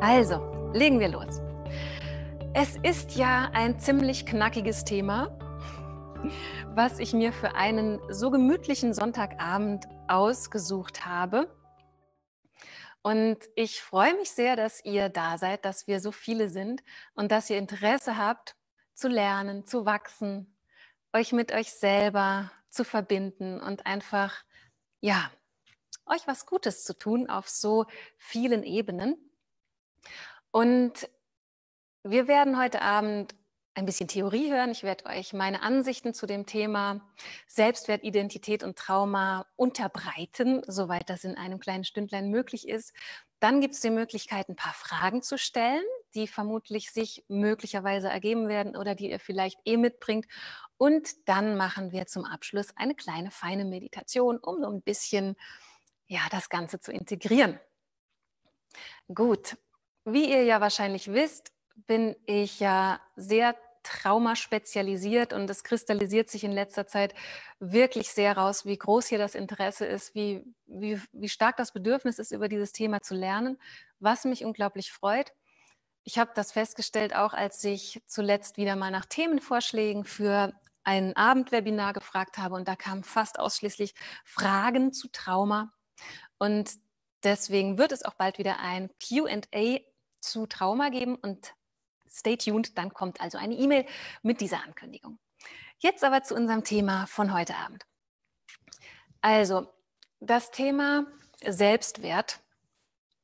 Also, legen wir los. Es ist ja ein ziemlich knackiges Thema, was ich mir für einen so gemütlichen Sonntagabend ausgesucht habe. Und ich freue mich sehr, dass ihr da seid, dass wir so viele sind und dass ihr Interesse habt, zu lernen, zu wachsen, euch mit euch selber zu verbinden und einfach, ja, euch was Gutes zu tun auf so vielen Ebenen. Und wir werden heute Abend ein bisschen Theorie hören. Ich werde euch meine Ansichten zu dem Thema Selbstwert, Identität und Trauma unterbreiten, soweit das in einem kleinen Stündlein möglich ist. Dann gibt es die Möglichkeit, ein paar Fragen zu stellen, die vermutlich sich möglicherweise ergeben werden oder die ihr vielleicht eh mitbringt. Und dann machen wir zum Abschluss eine kleine feine Meditation, um so ein bisschen ja, das Ganze zu integrieren. Gut, wie ihr ja wahrscheinlich wisst, bin ich ja sehr traumaspezialisiert und es kristallisiert sich in letzter Zeit wirklich sehr raus, wie groß hier das Interesse ist, wie, wie, wie stark das Bedürfnis ist, über dieses Thema zu lernen, was mich unglaublich freut. Ich habe das festgestellt, auch als ich zuletzt wieder mal nach Themenvorschlägen für ein Abendwebinar gefragt habe und da kamen fast ausschließlich Fragen zu Trauma. Und deswegen wird es auch bald wieder ein QA zu Trauma geben und stay tuned, dann kommt also eine E-Mail mit dieser Ankündigung. Jetzt aber zu unserem Thema von heute Abend. Also, das Thema Selbstwert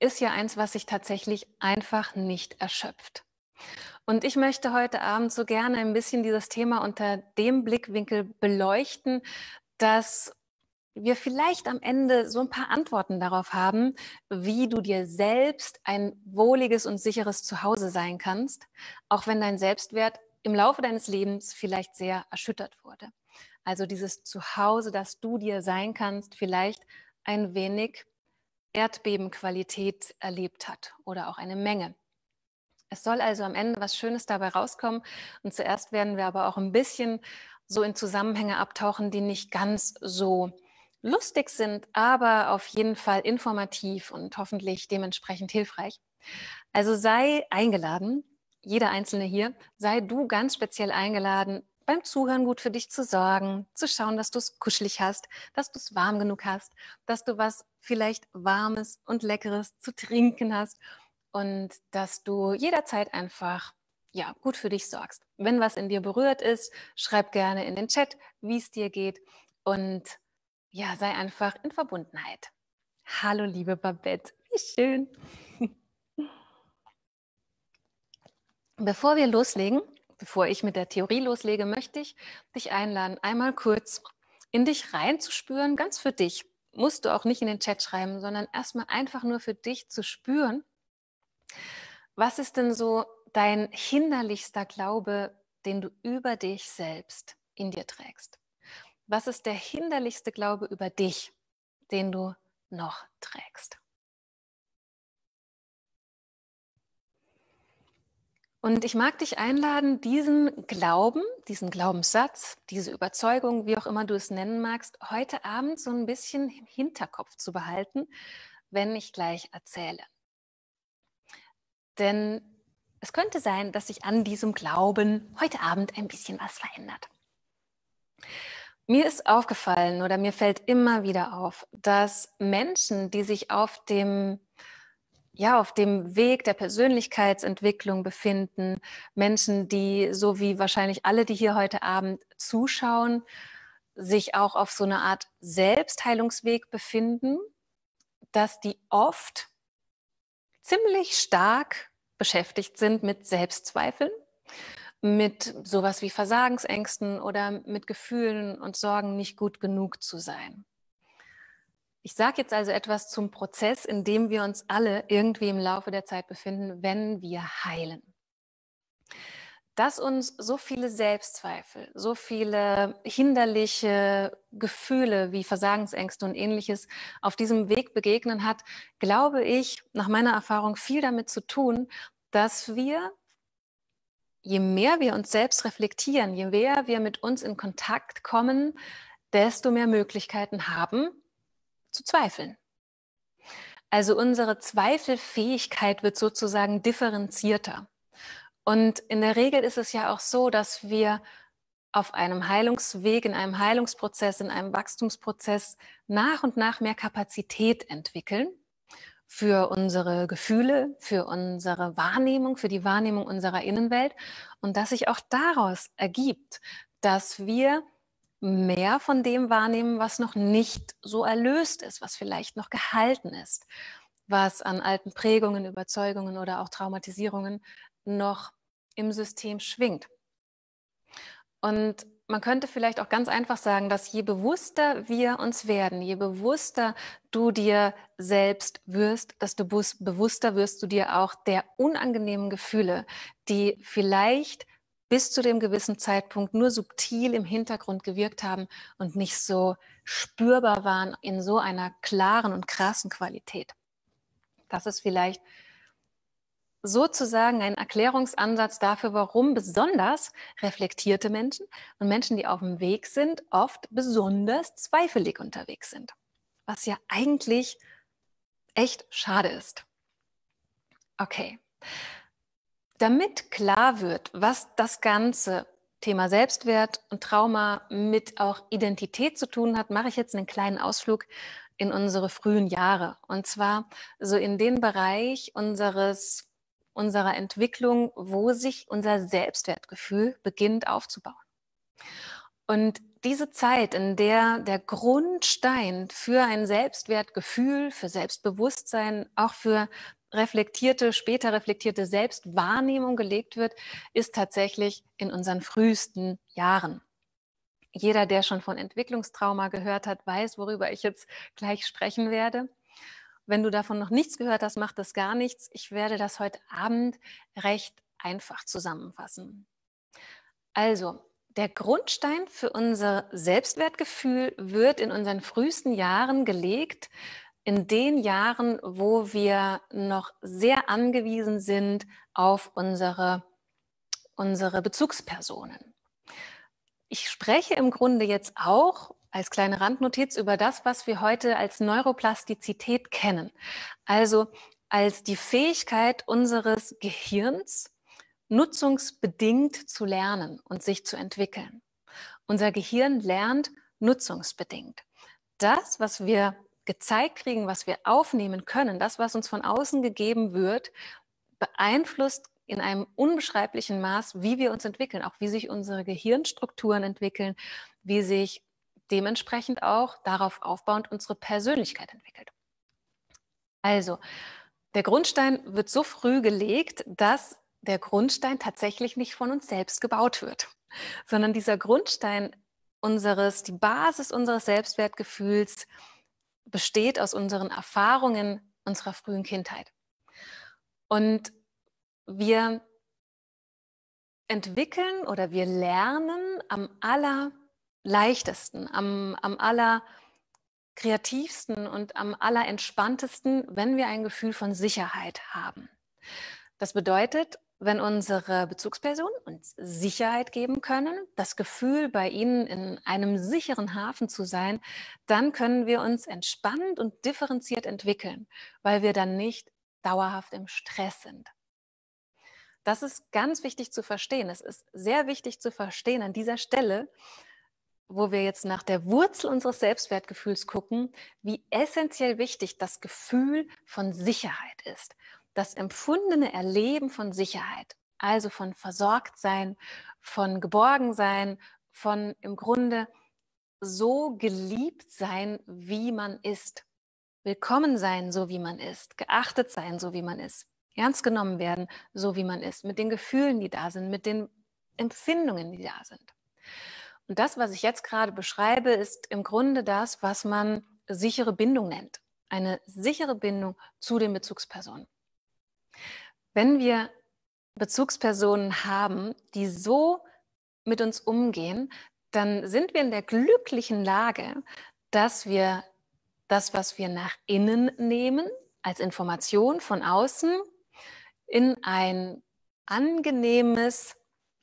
ist ja eins, was sich tatsächlich einfach nicht erschöpft. Und ich möchte heute Abend so gerne ein bisschen dieses Thema unter dem Blickwinkel beleuchten, dass wir vielleicht am Ende so ein paar Antworten darauf haben, wie du dir selbst ein wohliges und sicheres Zuhause sein kannst, auch wenn dein Selbstwert im Laufe deines Lebens vielleicht sehr erschüttert wurde. Also dieses Zuhause, das du dir sein kannst, vielleicht ein wenig Erdbebenqualität erlebt hat oder auch eine Menge. Es soll also am Ende was Schönes dabei rauskommen. Und zuerst werden wir aber auch ein bisschen so in Zusammenhänge abtauchen, die nicht ganz so lustig sind, aber auf jeden Fall informativ und hoffentlich dementsprechend hilfreich. Also sei eingeladen, jeder Einzelne hier, sei du ganz speziell eingeladen, beim Zuhören gut für dich zu sorgen, zu schauen, dass du es kuschelig hast, dass du es warm genug hast, dass du was vielleicht Warmes und Leckeres zu trinken hast und dass du jederzeit einfach ja, gut für dich sorgst. Wenn was in dir berührt ist, schreib gerne in den Chat, wie es dir geht und ja, sei einfach in Verbundenheit. Hallo, liebe Babette, wie schön. Bevor wir loslegen, bevor ich mit der Theorie loslege, möchte ich dich einladen, einmal kurz in dich reinzuspüren, ganz für dich. Musst du auch nicht in den Chat schreiben, sondern erstmal einfach nur für dich zu spüren. Was ist denn so dein hinderlichster Glaube, den du über dich selbst in dir trägst? was ist der hinderlichste Glaube über dich, den du noch trägst? Und ich mag dich einladen, diesen Glauben, diesen Glaubenssatz, diese Überzeugung, wie auch immer du es nennen magst, heute Abend so ein bisschen im Hinterkopf zu behalten, wenn ich gleich erzähle. Denn es könnte sein, dass sich an diesem Glauben heute Abend ein bisschen was verändert. Mir ist aufgefallen oder mir fällt immer wieder auf, dass Menschen, die sich auf dem ja, auf dem Weg der Persönlichkeitsentwicklung befinden, Menschen, die, so wie wahrscheinlich alle, die hier heute Abend zuschauen, sich auch auf so eine Art Selbstheilungsweg befinden, dass die oft ziemlich stark beschäftigt sind mit Selbstzweifeln, mit sowas wie Versagensängsten oder mit Gefühlen und Sorgen nicht gut genug zu sein. Ich sage jetzt also etwas zum Prozess, in dem wir uns alle irgendwie im Laufe der Zeit befinden, wenn wir heilen. Dass uns so viele Selbstzweifel, so viele hinderliche Gefühle wie Versagensängste und ähnliches auf diesem Weg begegnen hat, glaube ich, nach meiner Erfahrung viel damit zu tun, dass wir je mehr wir uns selbst reflektieren, je mehr wir mit uns in Kontakt kommen, desto mehr Möglichkeiten haben zu zweifeln. Also unsere Zweifelfähigkeit wird sozusagen differenzierter. Und in der Regel ist es ja auch so, dass wir auf einem Heilungsweg, in einem Heilungsprozess, in einem Wachstumsprozess nach und nach mehr Kapazität entwickeln für unsere Gefühle, für unsere Wahrnehmung, für die Wahrnehmung unserer Innenwelt und dass sich auch daraus ergibt, dass wir mehr von dem wahrnehmen, was noch nicht so erlöst ist, was vielleicht noch gehalten ist, was an alten Prägungen, Überzeugungen oder auch Traumatisierungen noch im System schwingt. Und man könnte vielleicht auch ganz einfach sagen, dass je bewusster wir uns werden, je bewusster du dir selbst wirst, desto bewusster wirst du dir auch der unangenehmen Gefühle, die vielleicht bis zu dem gewissen Zeitpunkt nur subtil im Hintergrund gewirkt haben und nicht so spürbar waren in so einer klaren und krassen Qualität. Das ist vielleicht sozusagen ein Erklärungsansatz dafür, warum besonders reflektierte Menschen und Menschen, die auf dem Weg sind, oft besonders zweifelig unterwegs sind. Was ja eigentlich echt schade ist. Okay. Damit klar wird, was das Ganze Thema Selbstwert und Trauma mit auch Identität zu tun hat, mache ich jetzt einen kleinen Ausflug in unsere frühen Jahre. Und zwar so in den Bereich unseres unserer Entwicklung, wo sich unser Selbstwertgefühl beginnt aufzubauen. Und diese Zeit, in der der Grundstein für ein Selbstwertgefühl, für Selbstbewusstsein, auch für reflektierte, später reflektierte Selbstwahrnehmung gelegt wird, ist tatsächlich in unseren frühesten Jahren. Jeder, der schon von Entwicklungstrauma gehört hat, weiß, worüber ich jetzt gleich sprechen werde. Wenn du davon noch nichts gehört hast, macht das gar nichts. Ich werde das heute Abend recht einfach zusammenfassen. Also, der Grundstein für unser Selbstwertgefühl wird in unseren frühesten Jahren gelegt, in den Jahren, wo wir noch sehr angewiesen sind auf unsere, unsere Bezugspersonen. Ich spreche im Grunde jetzt auch als kleine Randnotiz über das, was wir heute als Neuroplastizität kennen. Also als die Fähigkeit unseres Gehirns, nutzungsbedingt zu lernen und sich zu entwickeln. Unser Gehirn lernt nutzungsbedingt. Das, was wir gezeigt kriegen, was wir aufnehmen können, das, was uns von außen gegeben wird, beeinflusst in einem unbeschreiblichen Maß, wie wir uns entwickeln, auch wie sich unsere Gehirnstrukturen entwickeln, wie sich dementsprechend auch darauf aufbauend unsere Persönlichkeit entwickelt. Also, der Grundstein wird so früh gelegt, dass der Grundstein tatsächlich nicht von uns selbst gebaut wird, sondern dieser Grundstein unseres, die Basis unseres Selbstwertgefühls besteht aus unseren Erfahrungen unserer frühen Kindheit. Und wir entwickeln oder wir lernen am aller leichtesten, am, am aller kreativsten und am aller entspanntesten, wenn wir ein Gefühl von Sicherheit haben. Das bedeutet, wenn unsere Bezugspersonen uns Sicherheit geben können, das Gefühl, bei ihnen in einem sicheren Hafen zu sein, dann können wir uns entspannt und differenziert entwickeln, weil wir dann nicht dauerhaft im Stress sind. Das ist ganz wichtig zu verstehen. Es ist sehr wichtig zu verstehen an dieser Stelle, wo wir jetzt nach der Wurzel unseres Selbstwertgefühls gucken, wie essentiell wichtig das Gefühl von Sicherheit ist. Das empfundene Erleben von Sicherheit, also von Versorgtsein, von Geborgensein, von im Grunde so geliebt sein, wie man ist. Willkommen sein, so wie man ist. Geachtet sein, so wie man ist. Ernst genommen werden, so wie man ist. Mit den Gefühlen, die da sind, mit den Empfindungen, die da sind. Und das, was ich jetzt gerade beschreibe, ist im Grunde das, was man sichere Bindung nennt. Eine sichere Bindung zu den Bezugspersonen. Wenn wir Bezugspersonen haben, die so mit uns umgehen, dann sind wir in der glücklichen Lage, dass wir das, was wir nach innen nehmen, als Information von außen, in ein angenehmes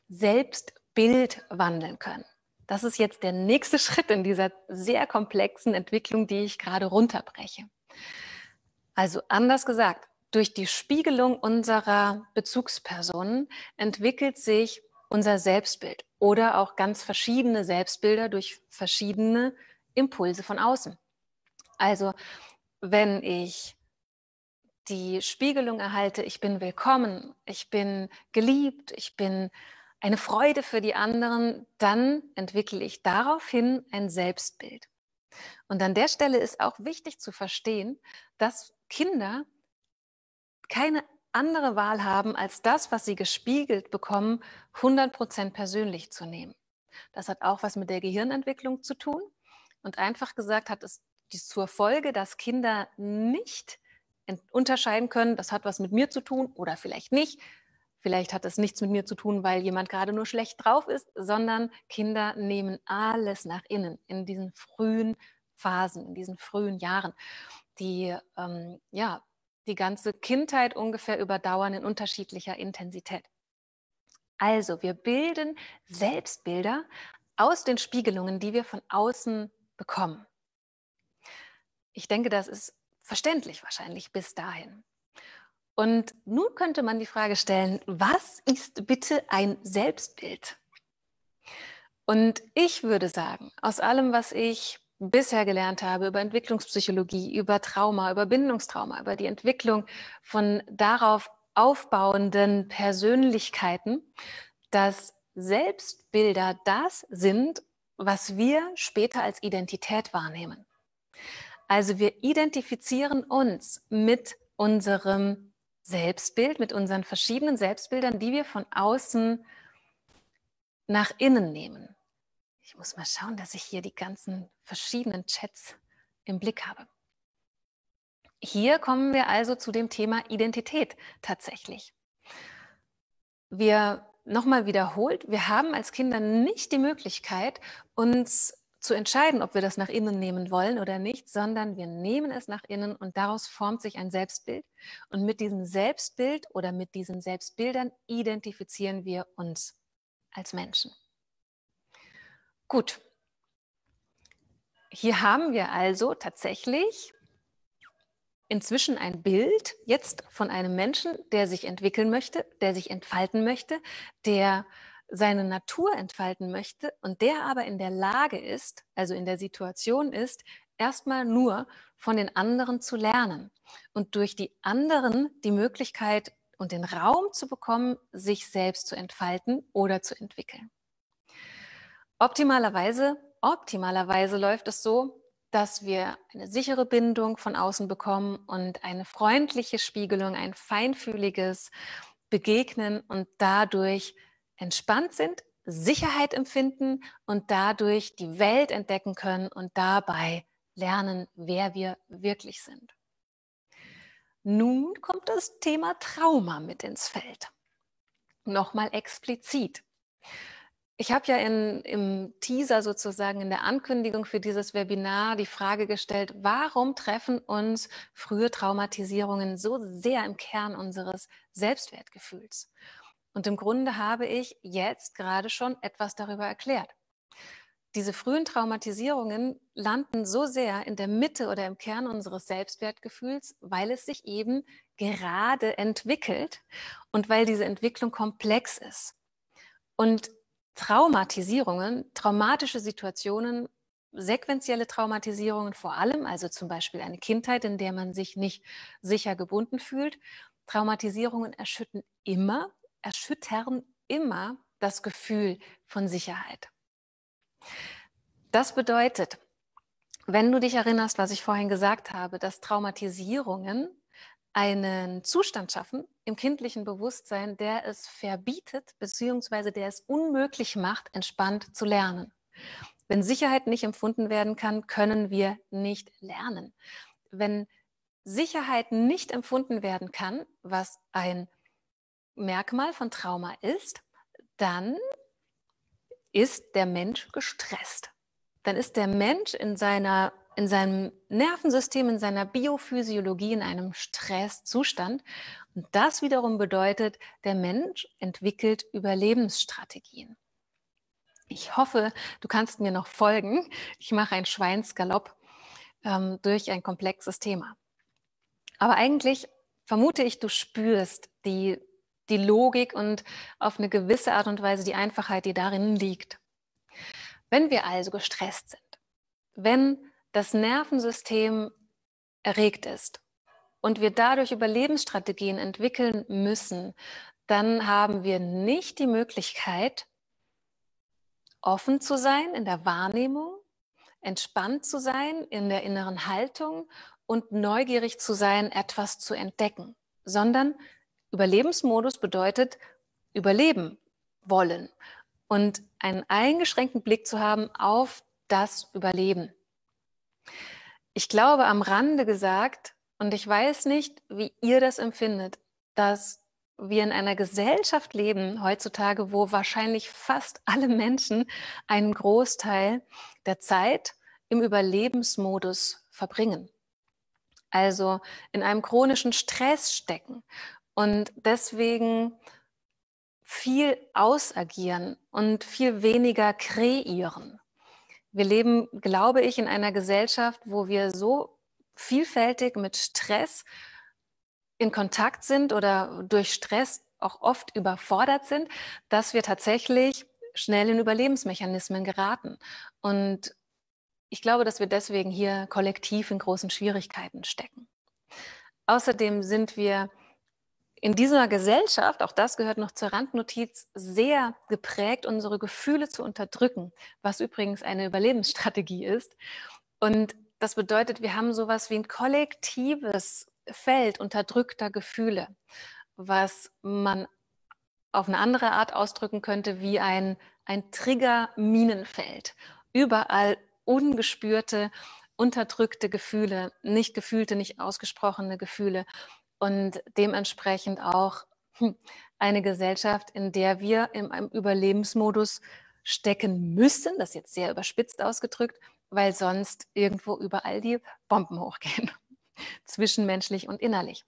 Selbstbild wandeln können das ist jetzt der nächste Schritt in dieser sehr komplexen Entwicklung, die ich gerade runterbreche. Also anders gesagt, durch die Spiegelung unserer Bezugspersonen entwickelt sich unser Selbstbild oder auch ganz verschiedene Selbstbilder durch verschiedene Impulse von außen. Also wenn ich die Spiegelung erhalte, ich bin willkommen, ich bin geliebt, ich bin eine Freude für die anderen, dann entwickle ich daraufhin ein Selbstbild. Und an der Stelle ist auch wichtig zu verstehen, dass Kinder keine andere Wahl haben, als das, was sie gespiegelt bekommen, 100% persönlich zu nehmen. Das hat auch was mit der Gehirnentwicklung zu tun. Und einfach gesagt hat es dies zur Folge, dass Kinder nicht unterscheiden können, das hat was mit mir zu tun oder vielleicht nicht, Vielleicht hat es nichts mit mir zu tun, weil jemand gerade nur schlecht drauf ist, sondern Kinder nehmen alles nach innen in diesen frühen Phasen, in diesen frühen Jahren, die ähm, ja die ganze Kindheit ungefähr überdauern in unterschiedlicher Intensität. Also, wir bilden Selbstbilder aus den Spiegelungen, die wir von außen bekommen. Ich denke, das ist verständlich wahrscheinlich bis dahin. Und nun könnte man die Frage stellen, was ist bitte ein Selbstbild? Und ich würde sagen, aus allem, was ich bisher gelernt habe über Entwicklungspsychologie, über Trauma, über Bindungstrauma, über die Entwicklung von darauf aufbauenden Persönlichkeiten, dass Selbstbilder das sind, was wir später als Identität wahrnehmen. Also wir identifizieren uns mit unserem Selbstbild, mit unseren verschiedenen Selbstbildern, die wir von außen nach innen nehmen. Ich muss mal schauen, dass ich hier die ganzen verschiedenen Chats im Blick habe. Hier kommen wir also zu dem Thema Identität tatsächlich. Wir nochmal wiederholt, wir haben als Kinder nicht die Möglichkeit, uns zu entscheiden, ob wir das nach innen nehmen wollen oder nicht, sondern wir nehmen es nach innen und daraus formt sich ein Selbstbild. Und mit diesem Selbstbild oder mit diesen Selbstbildern identifizieren wir uns als Menschen. Gut. Hier haben wir also tatsächlich inzwischen ein Bild jetzt von einem Menschen, der sich entwickeln möchte, der sich entfalten möchte, der seine Natur entfalten möchte und der aber in der Lage ist, also in der Situation ist, erstmal nur von den anderen zu lernen und durch die anderen die Möglichkeit und den Raum zu bekommen, sich selbst zu entfalten oder zu entwickeln. Optimalerweise, optimalerweise läuft es so, dass wir eine sichere Bindung von außen bekommen und eine freundliche Spiegelung, ein feinfühliges Begegnen und dadurch entspannt sind, Sicherheit empfinden und dadurch die Welt entdecken können und dabei lernen, wer wir wirklich sind. Nun kommt das Thema Trauma mit ins Feld. Nochmal explizit. Ich habe ja in, im Teaser sozusagen in der Ankündigung für dieses Webinar die Frage gestellt, warum treffen uns frühe Traumatisierungen so sehr im Kern unseres Selbstwertgefühls? Und im Grunde habe ich jetzt gerade schon etwas darüber erklärt. Diese frühen Traumatisierungen landen so sehr in der Mitte oder im Kern unseres Selbstwertgefühls, weil es sich eben gerade entwickelt und weil diese Entwicklung komplex ist. Und Traumatisierungen, traumatische Situationen, sequenzielle Traumatisierungen vor allem, also zum Beispiel eine Kindheit, in der man sich nicht sicher gebunden fühlt, Traumatisierungen erschütten immer erschüttern immer das Gefühl von Sicherheit. Das bedeutet, wenn du dich erinnerst, was ich vorhin gesagt habe, dass Traumatisierungen einen Zustand schaffen im kindlichen Bewusstsein, der es verbietet bzw. der es unmöglich macht, entspannt zu lernen. Wenn Sicherheit nicht empfunden werden kann, können wir nicht lernen. Wenn Sicherheit nicht empfunden werden kann, was ein Merkmal von Trauma ist, dann ist der Mensch gestresst. Dann ist der Mensch in, seiner, in seinem Nervensystem, in seiner Biophysiologie in einem Stresszustand. Und das wiederum bedeutet, der Mensch entwickelt Überlebensstrategien. Ich hoffe, du kannst mir noch folgen. Ich mache einen Schweinsgalopp ähm, durch ein komplexes Thema. Aber eigentlich vermute ich, du spürst die die Logik und auf eine gewisse Art und Weise die Einfachheit, die darin liegt. Wenn wir also gestresst sind, wenn das Nervensystem erregt ist und wir dadurch Überlebensstrategien entwickeln müssen, dann haben wir nicht die Möglichkeit, offen zu sein in der Wahrnehmung, entspannt zu sein in der inneren Haltung und neugierig zu sein, etwas zu entdecken, sondern Überlebensmodus bedeutet überleben wollen und einen eingeschränkten Blick zu haben auf das Überleben. Ich glaube, am Rande gesagt, und ich weiß nicht, wie ihr das empfindet, dass wir in einer Gesellschaft leben heutzutage, wo wahrscheinlich fast alle Menschen einen Großteil der Zeit im Überlebensmodus verbringen. Also in einem chronischen Stress stecken und deswegen viel ausagieren und viel weniger kreieren. Wir leben, glaube ich, in einer Gesellschaft, wo wir so vielfältig mit Stress in Kontakt sind oder durch Stress auch oft überfordert sind, dass wir tatsächlich schnell in Überlebensmechanismen geraten. Und ich glaube, dass wir deswegen hier kollektiv in großen Schwierigkeiten stecken. Außerdem sind wir in dieser Gesellschaft, auch das gehört noch zur Randnotiz, sehr geprägt, unsere Gefühle zu unterdrücken, was übrigens eine Überlebensstrategie ist. Und das bedeutet, wir haben sowas wie ein kollektives Feld unterdrückter Gefühle, was man auf eine andere Art ausdrücken könnte wie ein, ein Trigger-Minenfeld. Überall ungespürte, unterdrückte Gefühle, nicht gefühlte, nicht ausgesprochene Gefühle und dementsprechend auch hm, eine Gesellschaft, in der wir in einem Überlebensmodus stecken müssen, das ist jetzt sehr überspitzt ausgedrückt, weil sonst irgendwo überall die Bomben hochgehen, zwischenmenschlich und innerlich.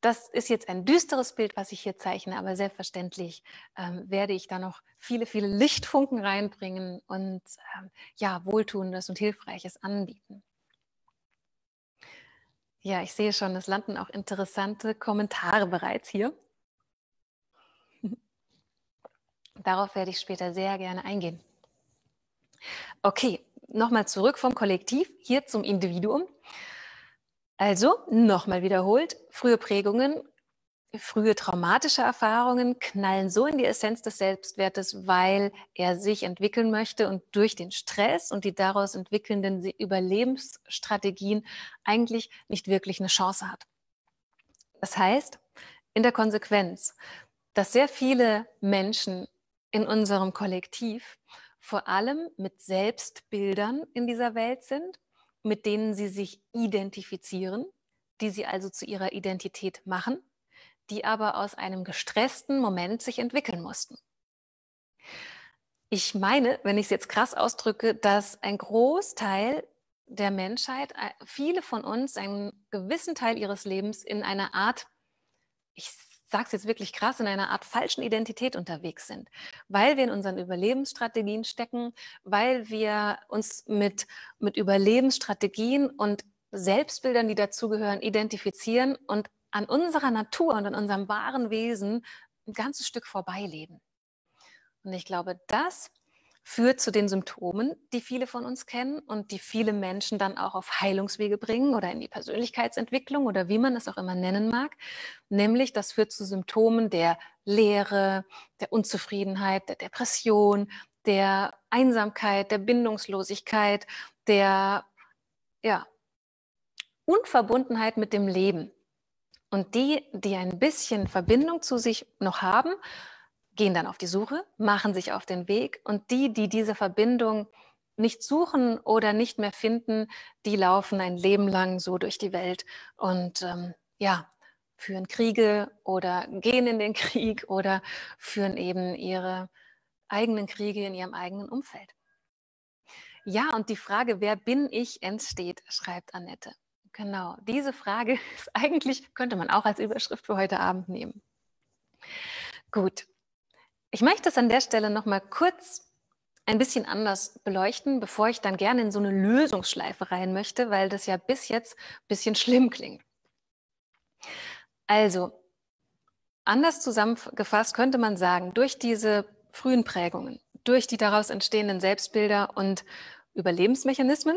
Das ist jetzt ein düsteres Bild, was ich hier zeichne, aber selbstverständlich ähm, werde ich da noch viele, viele Lichtfunken reinbringen und ähm, ja, Wohltuendes und Hilfreiches anbieten. Ja, ich sehe schon, es landen auch interessante Kommentare bereits hier. Darauf werde ich später sehr gerne eingehen. Okay, nochmal zurück vom Kollektiv hier zum Individuum. Also nochmal wiederholt, frühe Prägungen Frühe traumatische Erfahrungen knallen so in die Essenz des Selbstwertes, weil er sich entwickeln möchte und durch den Stress und die daraus entwickelnden Überlebensstrategien eigentlich nicht wirklich eine Chance hat. Das heißt, in der Konsequenz, dass sehr viele Menschen in unserem Kollektiv vor allem mit Selbstbildern in dieser Welt sind, mit denen sie sich identifizieren, die sie also zu ihrer Identität machen die aber aus einem gestressten Moment sich entwickeln mussten. Ich meine, wenn ich es jetzt krass ausdrücke, dass ein Großteil der Menschheit, äh, viele von uns, einen gewissen Teil ihres Lebens in einer Art, ich sage es jetzt wirklich krass, in einer Art falschen Identität unterwegs sind, weil wir in unseren Überlebensstrategien stecken, weil wir uns mit, mit Überlebensstrategien und Selbstbildern, die dazugehören, identifizieren und an unserer Natur und an unserem wahren Wesen ein ganzes Stück vorbeileben. Und ich glaube, das führt zu den Symptomen, die viele von uns kennen und die viele Menschen dann auch auf Heilungswege bringen oder in die Persönlichkeitsentwicklung oder wie man es auch immer nennen mag. Nämlich, das führt zu Symptomen der Leere, der Unzufriedenheit, der Depression, der Einsamkeit, der Bindungslosigkeit, der ja, Unverbundenheit mit dem Leben. Und die, die ein bisschen Verbindung zu sich noch haben, gehen dann auf die Suche, machen sich auf den Weg. Und die, die diese Verbindung nicht suchen oder nicht mehr finden, die laufen ein Leben lang so durch die Welt und ähm, ja, führen Kriege oder gehen in den Krieg oder führen eben ihre eigenen Kriege in ihrem eigenen Umfeld. Ja, und die Frage, wer bin ich, entsteht, schreibt Annette. Genau, diese Frage ist eigentlich, könnte man auch als Überschrift für heute Abend nehmen. Gut, ich möchte es an der Stelle nochmal kurz ein bisschen anders beleuchten, bevor ich dann gerne in so eine Lösungsschleife rein möchte, weil das ja bis jetzt ein bisschen schlimm klingt. Also, anders zusammengefasst könnte man sagen, durch diese frühen Prägungen, durch die daraus entstehenden Selbstbilder und Überlebensmechanismen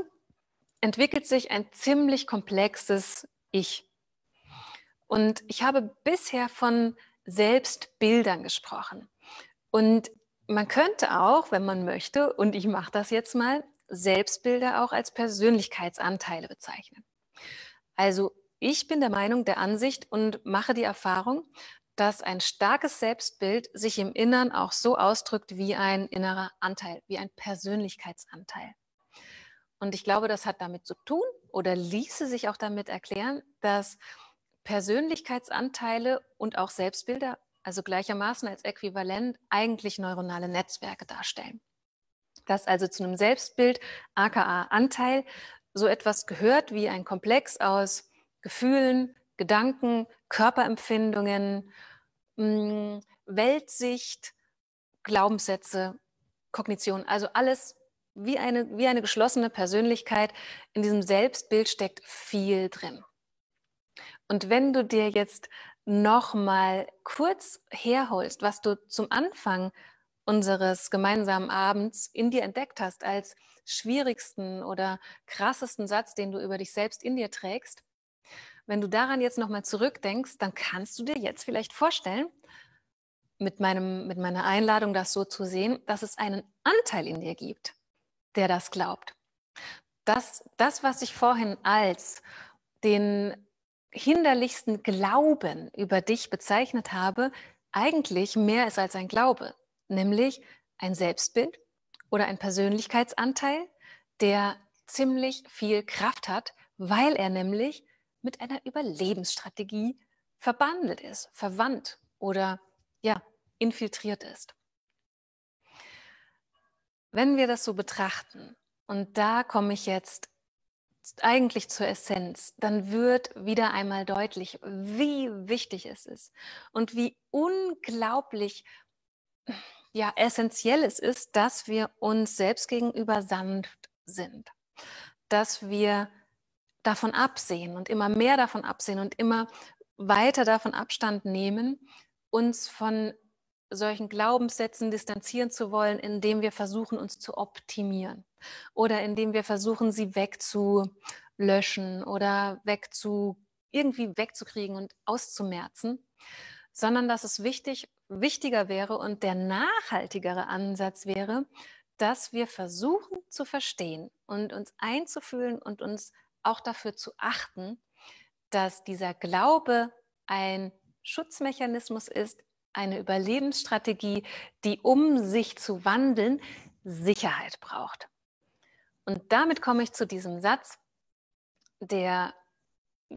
entwickelt sich ein ziemlich komplexes Ich. Und ich habe bisher von Selbstbildern gesprochen. Und man könnte auch, wenn man möchte, und ich mache das jetzt mal, Selbstbilder auch als Persönlichkeitsanteile bezeichnen. Also ich bin der Meinung, der Ansicht und mache die Erfahrung, dass ein starkes Selbstbild sich im Innern auch so ausdrückt wie ein innerer Anteil, wie ein Persönlichkeitsanteil. Und ich glaube, das hat damit zu tun oder ließe sich auch damit erklären, dass Persönlichkeitsanteile und auch Selbstbilder, also gleichermaßen als äquivalent, eigentlich neuronale Netzwerke darstellen. Dass also zu einem Selbstbild, aka Anteil, so etwas gehört wie ein Komplex aus Gefühlen, Gedanken, Körperempfindungen, mm, Weltsicht, Glaubenssätze, Kognition, also alles, wie eine, wie eine geschlossene Persönlichkeit, in diesem Selbstbild steckt viel drin. Und wenn du dir jetzt nochmal kurz herholst, was du zum Anfang unseres gemeinsamen Abends in dir entdeckt hast, als schwierigsten oder krassesten Satz, den du über dich selbst in dir trägst, wenn du daran jetzt nochmal zurückdenkst, dann kannst du dir jetzt vielleicht vorstellen, mit, meinem, mit meiner Einladung, das so zu sehen, dass es einen Anteil in dir gibt, der das glaubt. Das, das, was ich vorhin als den hinderlichsten Glauben über dich bezeichnet habe, eigentlich mehr ist als ein Glaube, nämlich ein Selbstbild oder ein Persönlichkeitsanteil, der ziemlich viel Kraft hat, weil er nämlich mit einer Überlebensstrategie verbandelt ist, verwandt oder ja, infiltriert ist wenn wir das so betrachten, und da komme ich jetzt eigentlich zur Essenz, dann wird wieder einmal deutlich, wie wichtig es ist und wie unglaublich ja, essentiell es ist, dass wir uns selbst gegenüber sanft sind, dass wir davon absehen und immer mehr davon absehen und immer weiter davon Abstand nehmen, uns von solchen Glaubenssätzen distanzieren zu wollen, indem wir versuchen, uns zu optimieren oder indem wir versuchen, sie wegzulöschen oder wegzu, irgendwie wegzukriegen und auszumerzen, sondern dass es wichtig, wichtiger wäre und der nachhaltigere Ansatz wäre, dass wir versuchen zu verstehen und uns einzufühlen und uns auch dafür zu achten, dass dieser Glaube ein Schutzmechanismus ist, eine Überlebensstrategie, die um sich zu wandeln, Sicherheit braucht. Und damit komme ich zu diesem Satz, der,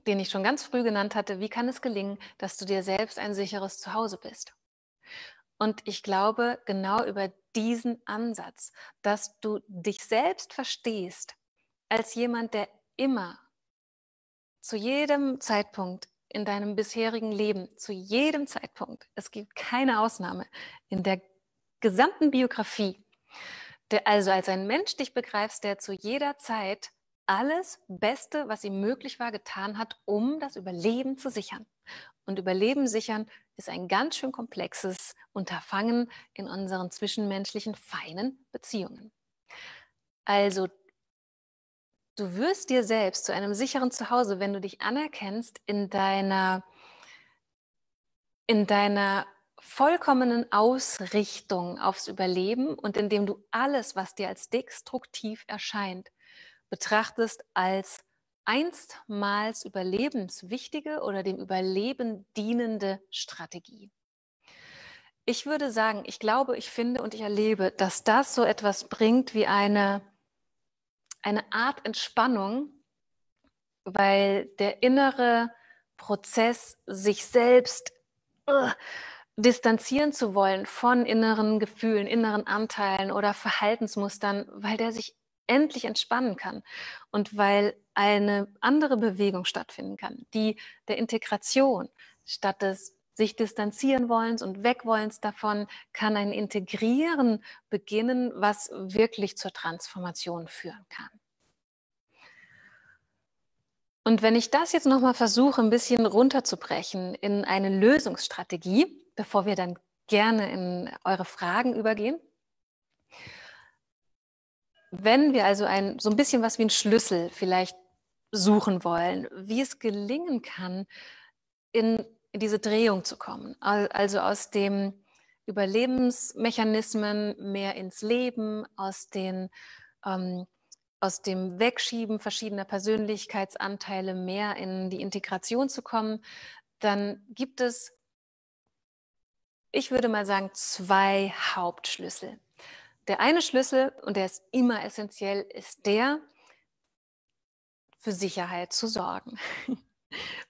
den ich schon ganz früh genannt hatte, wie kann es gelingen, dass du dir selbst ein sicheres Zuhause bist? Und ich glaube genau über diesen Ansatz, dass du dich selbst verstehst als jemand, der immer zu jedem Zeitpunkt in deinem bisherigen Leben, zu jedem Zeitpunkt, es gibt keine Ausnahme, in der gesamten Biografie, der, also als ein Mensch dich begreifst, der zu jeder Zeit alles Beste, was ihm möglich war, getan hat, um das Überleben zu sichern. Und Überleben sichern ist ein ganz schön komplexes Unterfangen in unseren zwischenmenschlichen feinen Beziehungen. Also Du wirst dir selbst zu einem sicheren Zuhause, wenn du dich anerkennst in deiner, in deiner vollkommenen Ausrichtung aufs Überleben und indem du alles, was dir als destruktiv erscheint, betrachtest als einstmals überlebenswichtige oder dem Überleben dienende Strategie. Ich würde sagen, ich glaube, ich finde und ich erlebe, dass das so etwas bringt wie eine eine Art Entspannung, weil der innere Prozess, sich selbst uh, distanzieren zu wollen von inneren Gefühlen, inneren Anteilen oder Verhaltensmustern, weil der sich endlich entspannen kann und weil eine andere Bewegung stattfinden kann, die der Integration statt des sich distanzieren wollens und weg wegwollens davon, kann ein Integrieren beginnen, was wirklich zur Transformation führen kann. Und wenn ich das jetzt nochmal versuche, ein bisschen runterzubrechen in eine Lösungsstrategie, bevor wir dann gerne in eure Fragen übergehen. Wenn wir also ein, so ein bisschen was wie einen Schlüssel vielleicht suchen wollen, wie es gelingen kann, in in diese Drehung zu kommen. Also aus dem Überlebensmechanismen mehr ins Leben, aus, den, ähm, aus dem Wegschieben verschiedener Persönlichkeitsanteile mehr in die Integration zu kommen, dann gibt es, ich würde mal sagen, zwei Hauptschlüssel. Der eine Schlüssel, und der ist immer essentiell, ist der, für Sicherheit zu sorgen.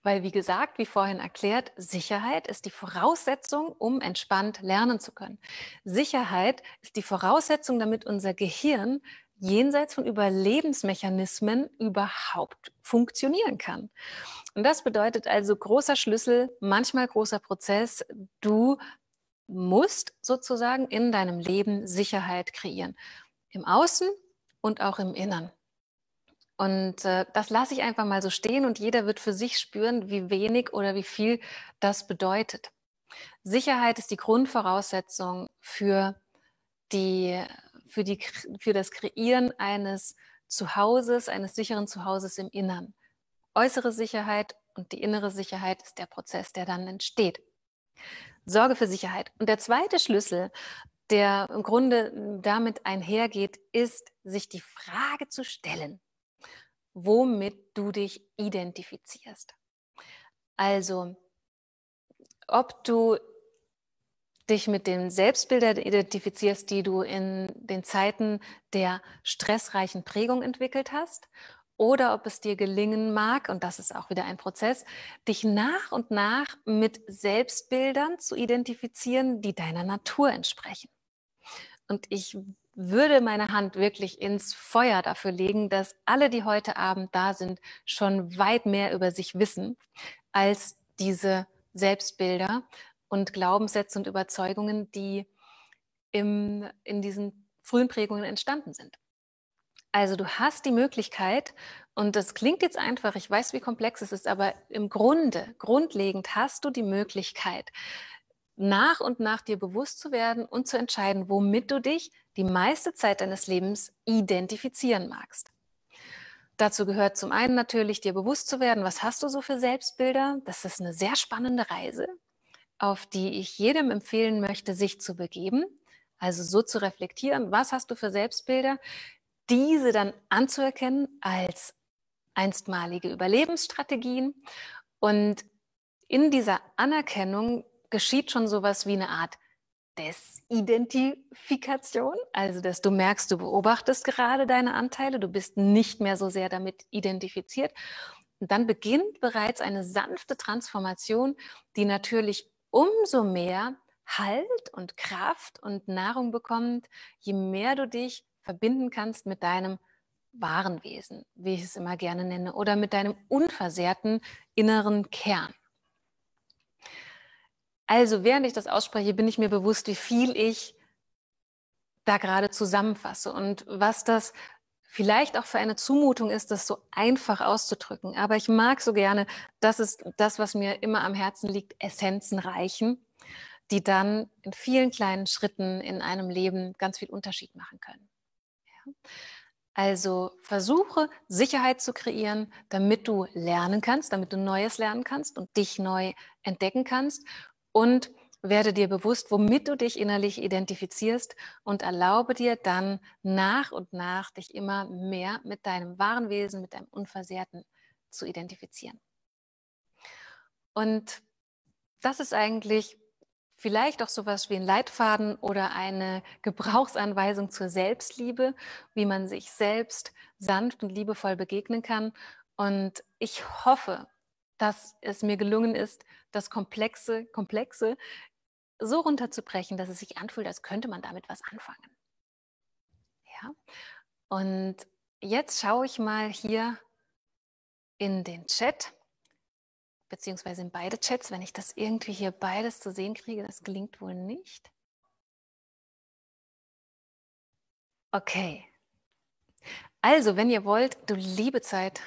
Weil, wie gesagt, wie vorhin erklärt, Sicherheit ist die Voraussetzung, um entspannt lernen zu können. Sicherheit ist die Voraussetzung, damit unser Gehirn jenseits von Überlebensmechanismen überhaupt funktionieren kann. Und das bedeutet also großer Schlüssel, manchmal großer Prozess. Du musst sozusagen in deinem Leben Sicherheit kreieren. Im Außen und auch im Innern. Und äh, das lasse ich einfach mal so stehen und jeder wird für sich spüren, wie wenig oder wie viel das bedeutet. Sicherheit ist die Grundvoraussetzung für, die, für, die, für das Kreieren eines Zuhauses, eines sicheren Zuhauses im Innern. Äußere Sicherheit und die innere Sicherheit ist der Prozess, der dann entsteht. Sorge für Sicherheit. Und der zweite Schlüssel, der im Grunde damit einhergeht, ist, sich die Frage zu stellen, womit du dich identifizierst. Also, ob du dich mit den Selbstbildern identifizierst, die du in den Zeiten der stressreichen Prägung entwickelt hast, oder ob es dir gelingen mag, und das ist auch wieder ein Prozess, dich nach und nach mit Selbstbildern zu identifizieren, die deiner Natur entsprechen. Und ich würde meine Hand wirklich ins Feuer dafür legen, dass alle, die heute Abend da sind, schon weit mehr über sich wissen als diese Selbstbilder und Glaubenssätze und Überzeugungen, die im, in diesen frühen Prägungen entstanden sind. Also du hast die Möglichkeit, und das klingt jetzt einfach, ich weiß, wie komplex es ist, aber im Grunde, grundlegend hast du die Möglichkeit, nach und nach dir bewusst zu werden und zu entscheiden, womit du dich die meiste Zeit deines Lebens identifizieren magst. Dazu gehört zum einen natürlich, dir bewusst zu werden, was hast du so für Selbstbilder. Das ist eine sehr spannende Reise, auf die ich jedem empfehlen möchte, sich zu begeben. Also so zu reflektieren, was hast du für Selbstbilder, diese dann anzuerkennen als einstmalige Überlebensstrategien. Und in dieser Anerkennung geschieht schon sowas wie eine Art Desidentifikation, also dass du merkst, du beobachtest gerade deine Anteile, du bist nicht mehr so sehr damit identifiziert. Und dann beginnt bereits eine sanfte Transformation, die natürlich umso mehr Halt und Kraft und Nahrung bekommt, je mehr du dich verbinden kannst mit deinem wahren Wesen, wie ich es immer gerne nenne, oder mit deinem unversehrten inneren Kern. Also während ich das ausspreche, bin ich mir bewusst, wie viel ich da gerade zusammenfasse und was das vielleicht auch für eine Zumutung ist, das so einfach auszudrücken. Aber ich mag so gerne, das ist das, was mir immer am Herzen liegt, Essenzen reichen, die dann in vielen kleinen Schritten in einem Leben ganz viel Unterschied machen können. Ja. Also versuche Sicherheit zu kreieren, damit du lernen kannst, damit du Neues lernen kannst und dich neu entdecken kannst und werde dir bewusst, womit du dich innerlich identifizierst und erlaube dir dann nach und nach, dich immer mehr mit deinem wahren Wesen, mit deinem Unversehrten zu identifizieren. Und das ist eigentlich vielleicht auch sowas wie ein Leitfaden oder eine Gebrauchsanweisung zur Selbstliebe, wie man sich selbst sanft und liebevoll begegnen kann. Und ich hoffe, dass es mir gelungen ist, das Komplexe, Komplexe so runterzubrechen, dass es sich anfühlt, als könnte man damit was anfangen. Ja? Und jetzt schaue ich mal hier in den Chat, beziehungsweise in beide Chats, wenn ich das irgendwie hier beides zu sehen kriege, das gelingt wohl nicht. Okay, also, wenn ihr wollt, du liebe Zeit.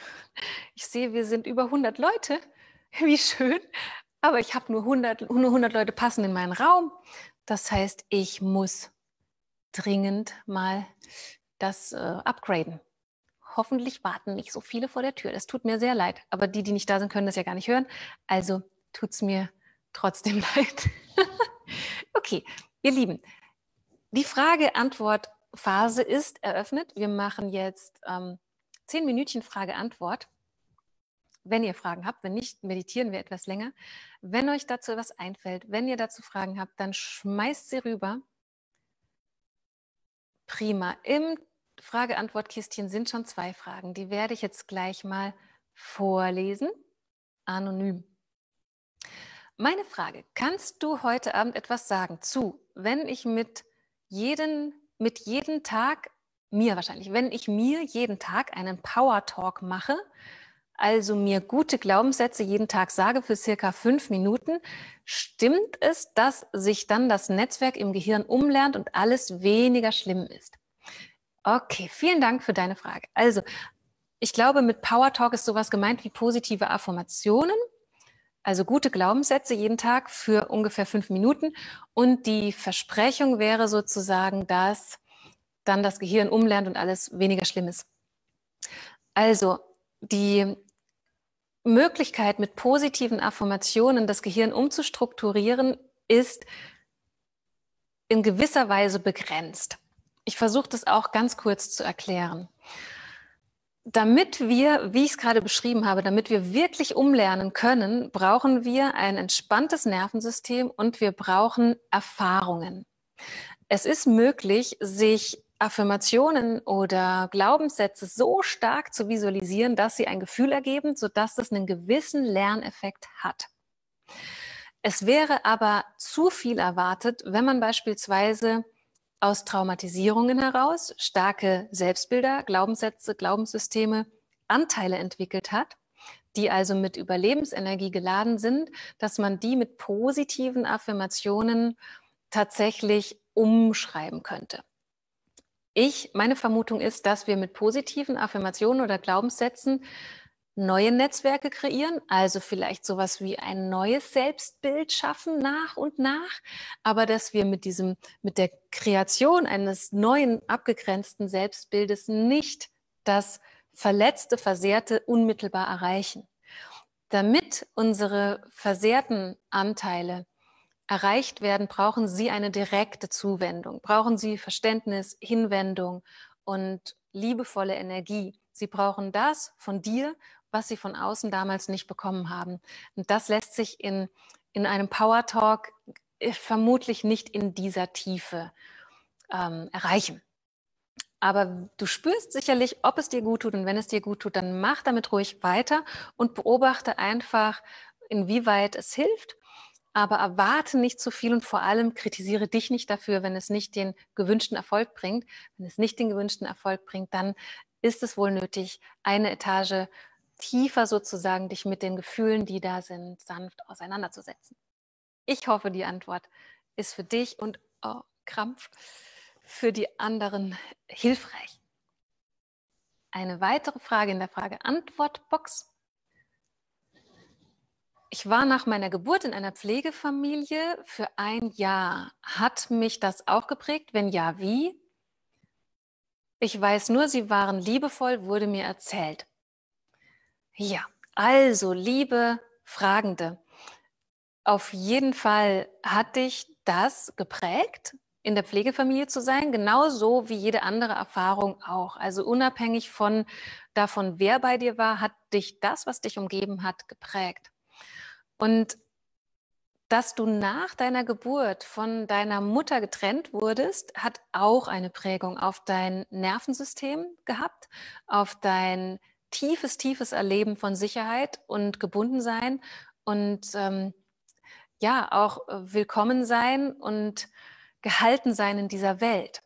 Ich sehe, wir sind über 100 Leute. Wie schön. Aber ich habe nur 100, nur 100 Leute passen in meinen Raum. Das heißt, ich muss dringend mal das äh, upgraden. Hoffentlich warten nicht so viele vor der Tür. Das tut mir sehr leid. Aber die, die nicht da sind, können das ja gar nicht hören. Also tut es mir trotzdem leid. okay, ihr Lieben, die Frage, Antwort Phase ist eröffnet. Wir machen jetzt ähm, zehn Minütchen Frage-Antwort. Wenn ihr Fragen habt, wenn nicht, meditieren wir etwas länger. Wenn euch dazu etwas einfällt, wenn ihr dazu Fragen habt, dann schmeißt sie rüber. Prima. Im Frage-Antwort-Kistchen sind schon zwei Fragen. Die werde ich jetzt gleich mal vorlesen. Anonym. Meine Frage, kannst du heute Abend etwas sagen zu, wenn ich mit jedem mit jedem Tag, mir wahrscheinlich, wenn ich mir jeden Tag einen Power Talk mache, also mir gute Glaubenssätze jeden Tag sage für circa fünf Minuten, stimmt es, dass sich dann das Netzwerk im Gehirn umlernt und alles weniger schlimm ist? Okay, vielen Dank für deine Frage. Also, ich glaube, mit Power Talk ist sowas gemeint wie positive Affirmationen. Also gute Glaubenssätze jeden Tag für ungefähr fünf Minuten. Und die Versprechung wäre sozusagen, dass dann das Gehirn umlernt und alles weniger schlimm ist. Also die Möglichkeit mit positiven Affirmationen das Gehirn umzustrukturieren ist in gewisser Weise begrenzt. Ich versuche das auch ganz kurz zu erklären damit wir, wie ich es gerade beschrieben habe, damit wir wirklich umlernen können, brauchen wir ein entspanntes Nervensystem und wir brauchen Erfahrungen. Es ist möglich, sich Affirmationen oder Glaubenssätze so stark zu visualisieren, dass sie ein Gefühl ergeben, sodass es einen gewissen Lerneffekt hat. Es wäre aber zu viel erwartet, wenn man beispielsweise aus Traumatisierungen heraus starke Selbstbilder, Glaubenssätze, Glaubenssysteme, Anteile entwickelt hat, die also mit Überlebensenergie geladen sind, dass man die mit positiven Affirmationen tatsächlich umschreiben könnte. Ich, meine Vermutung ist, dass wir mit positiven Affirmationen oder Glaubenssätzen neue Netzwerke kreieren, also vielleicht sowas wie ein neues Selbstbild schaffen nach und nach, aber dass wir mit diesem, mit der Kreation eines neuen abgegrenzten Selbstbildes nicht das Verletzte, Versehrte unmittelbar erreichen. Damit unsere versehrten Anteile erreicht werden, brauchen sie eine direkte Zuwendung, brauchen sie Verständnis, Hinwendung und liebevolle Energie. Sie brauchen das von dir, was sie von außen damals nicht bekommen haben. Und das lässt sich in, in einem Power Talk äh, vermutlich nicht in dieser Tiefe ähm, erreichen. Aber du spürst sicherlich, ob es dir gut tut. Und wenn es dir gut tut, dann mach damit ruhig weiter und beobachte einfach, inwieweit es hilft. Aber erwarte nicht zu viel und vor allem kritisiere dich nicht dafür, wenn es nicht den gewünschten Erfolg bringt. Wenn es nicht den gewünschten Erfolg bringt, dann ist es wohl nötig, eine Etage tiefer sozusagen dich mit den Gefühlen, die da sind, sanft auseinanderzusetzen. Ich hoffe, die Antwort ist für dich und oh, Krampf für die anderen hilfreich. Eine weitere Frage in der Frage-Antwort-Box. Ich war nach meiner Geburt in einer Pflegefamilie für ein Jahr. Hat mich das auch geprägt? Wenn ja, wie? Ich weiß nur, sie waren liebevoll, wurde mir erzählt. Ja, also liebe Fragende, auf jeden Fall hat dich das geprägt, in der Pflegefamilie zu sein, genauso wie jede andere Erfahrung auch. Also unabhängig von davon, wer bei dir war, hat dich das, was dich umgeben hat, geprägt. Und dass du nach deiner Geburt von deiner Mutter getrennt wurdest, hat auch eine Prägung auf dein Nervensystem gehabt, auf dein tiefes, tiefes Erleben von Sicherheit und Gebundensein und ähm, ja, auch äh, willkommen sein und gehalten sein in dieser Welt.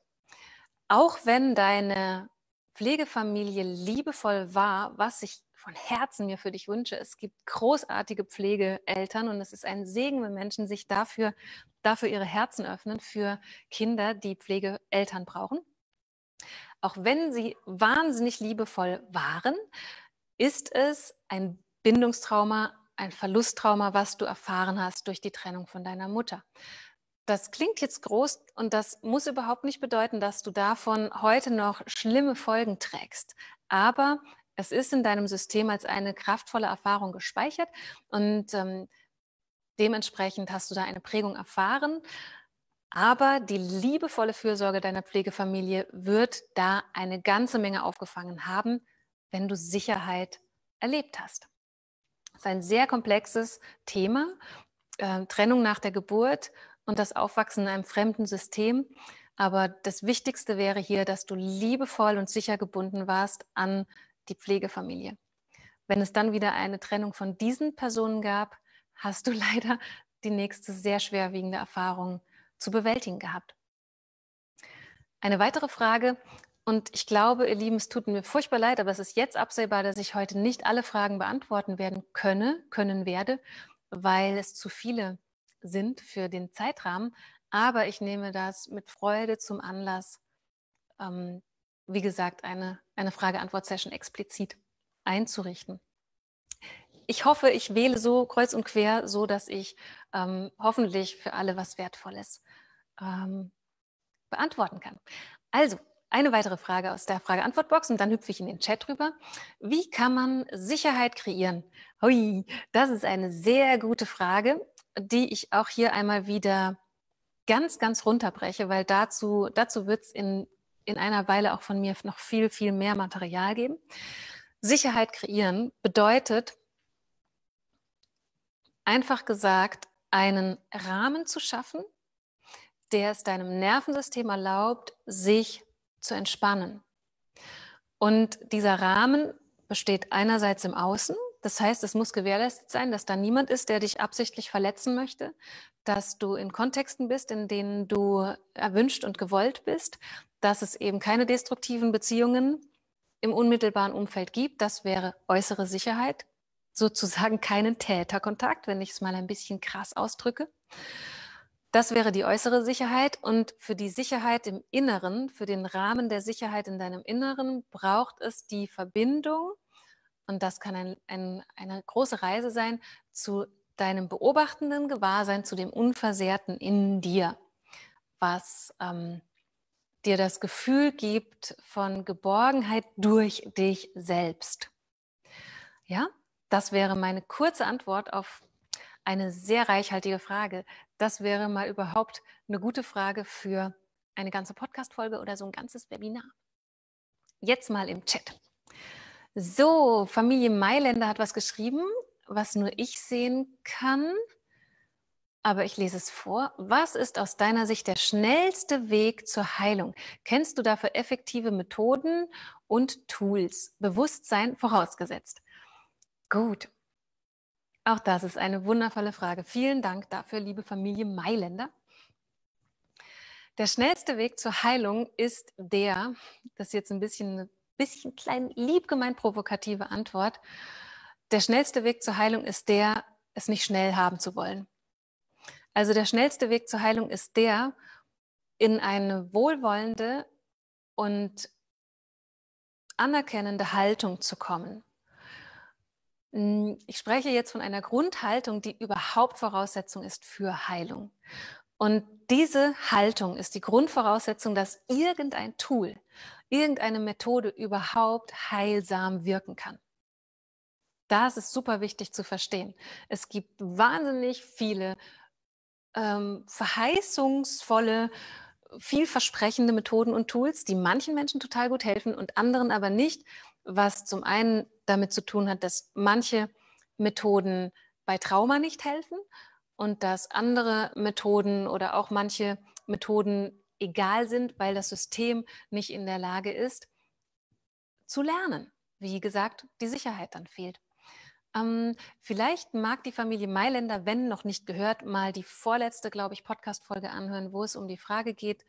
Auch wenn deine Pflegefamilie liebevoll war, was ich von Herzen mir für dich wünsche. Es gibt großartige Pflegeeltern und es ist ein Segen, wenn Menschen sich dafür, dafür ihre Herzen öffnen, für Kinder, die Pflegeeltern brauchen auch wenn sie wahnsinnig liebevoll waren, ist es ein Bindungstrauma, ein Verlusttrauma, was du erfahren hast durch die Trennung von deiner Mutter. Das klingt jetzt groß und das muss überhaupt nicht bedeuten, dass du davon heute noch schlimme Folgen trägst. Aber es ist in deinem System als eine kraftvolle Erfahrung gespeichert und ähm, dementsprechend hast du da eine Prägung erfahren. Aber die liebevolle Fürsorge deiner Pflegefamilie wird da eine ganze Menge aufgefangen haben, wenn du Sicherheit erlebt hast. Das ist ein sehr komplexes Thema. Äh, Trennung nach der Geburt und das Aufwachsen in einem fremden System. Aber das Wichtigste wäre hier, dass du liebevoll und sicher gebunden warst an die Pflegefamilie. Wenn es dann wieder eine Trennung von diesen Personen gab, hast du leider die nächste sehr schwerwiegende Erfahrung zu bewältigen gehabt? Eine weitere Frage, und ich glaube, ihr Lieben, es tut mir furchtbar leid, aber es ist jetzt absehbar, dass ich heute nicht alle Fragen beantworten werden könne, können werde, weil es zu viele sind für den Zeitrahmen. Aber ich nehme das mit Freude zum Anlass, ähm, wie gesagt, eine, eine Frage-Antwort-Session explizit einzurichten ich hoffe, ich wähle so kreuz und quer, so dass ich ähm, hoffentlich für alle was Wertvolles ähm, beantworten kann. Also, eine weitere Frage aus der Frage-Antwort-Box und dann hüpfe ich in den Chat rüber. Wie kann man Sicherheit kreieren? Hui, das ist eine sehr gute Frage, die ich auch hier einmal wieder ganz, ganz runterbreche, weil dazu, dazu wird es in, in einer Weile auch von mir noch viel, viel mehr Material geben. Sicherheit kreieren bedeutet, einfach gesagt, einen Rahmen zu schaffen, der es deinem Nervensystem erlaubt, sich zu entspannen. Und dieser Rahmen besteht einerseits im Außen, das heißt, es muss gewährleistet sein, dass da niemand ist, der dich absichtlich verletzen möchte, dass du in Kontexten bist, in denen du erwünscht und gewollt bist, dass es eben keine destruktiven Beziehungen im unmittelbaren Umfeld gibt. Das wäre äußere Sicherheit, sozusagen keinen Täterkontakt, wenn ich es mal ein bisschen krass ausdrücke. Das wäre die äußere Sicherheit. Und für die Sicherheit im Inneren, für den Rahmen der Sicherheit in deinem Inneren, braucht es die Verbindung, und das kann ein, ein, eine große Reise sein, zu deinem beobachtenden Gewahrsein, zu dem Unversehrten in dir, was ähm, dir das Gefühl gibt von Geborgenheit durch dich selbst. Ja, das wäre meine kurze Antwort auf eine sehr reichhaltige Frage. Das wäre mal überhaupt eine gute Frage für eine ganze Podcast-Folge oder so ein ganzes Webinar. Jetzt mal im Chat. So, Familie Mailänder hat was geschrieben, was nur ich sehen kann. Aber ich lese es vor. Was ist aus deiner Sicht der schnellste Weg zur Heilung? Kennst du dafür effektive Methoden und Tools? Bewusstsein vorausgesetzt. Gut. Auch das ist eine wundervolle Frage. Vielen Dank dafür, liebe Familie Mailänder. Der schnellste Weg zur Heilung ist der, das ist jetzt ein bisschen, ein bisschen klein, lieb gemeint provokative Antwort. Der schnellste Weg zur Heilung ist der, es nicht schnell haben zu wollen. Also der schnellste Weg zur Heilung ist der, in eine wohlwollende und anerkennende Haltung zu kommen. Hm, ich spreche jetzt von einer Grundhaltung, die überhaupt Voraussetzung ist für Heilung. Und diese Haltung ist die Grundvoraussetzung, dass irgendein Tool, irgendeine Methode überhaupt heilsam wirken kann. Das ist super wichtig zu verstehen. Es gibt wahnsinnig viele ähm, verheißungsvolle, vielversprechende Methoden und Tools, die manchen Menschen total gut helfen und anderen aber nicht, was zum einen damit zu tun hat, dass manche Methoden bei Trauma nicht helfen und dass andere Methoden oder auch manche Methoden egal sind, weil das System nicht in der Lage ist zu lernen. Wie gesagt, die Sicherheit dann fehlt. Ähm, vielleicht mag die Familie Mailänder, wenn noch nicht gehört, mal die vorletzte, glaube ich, Podcast-Folge anhören, wo es um die Frage geht,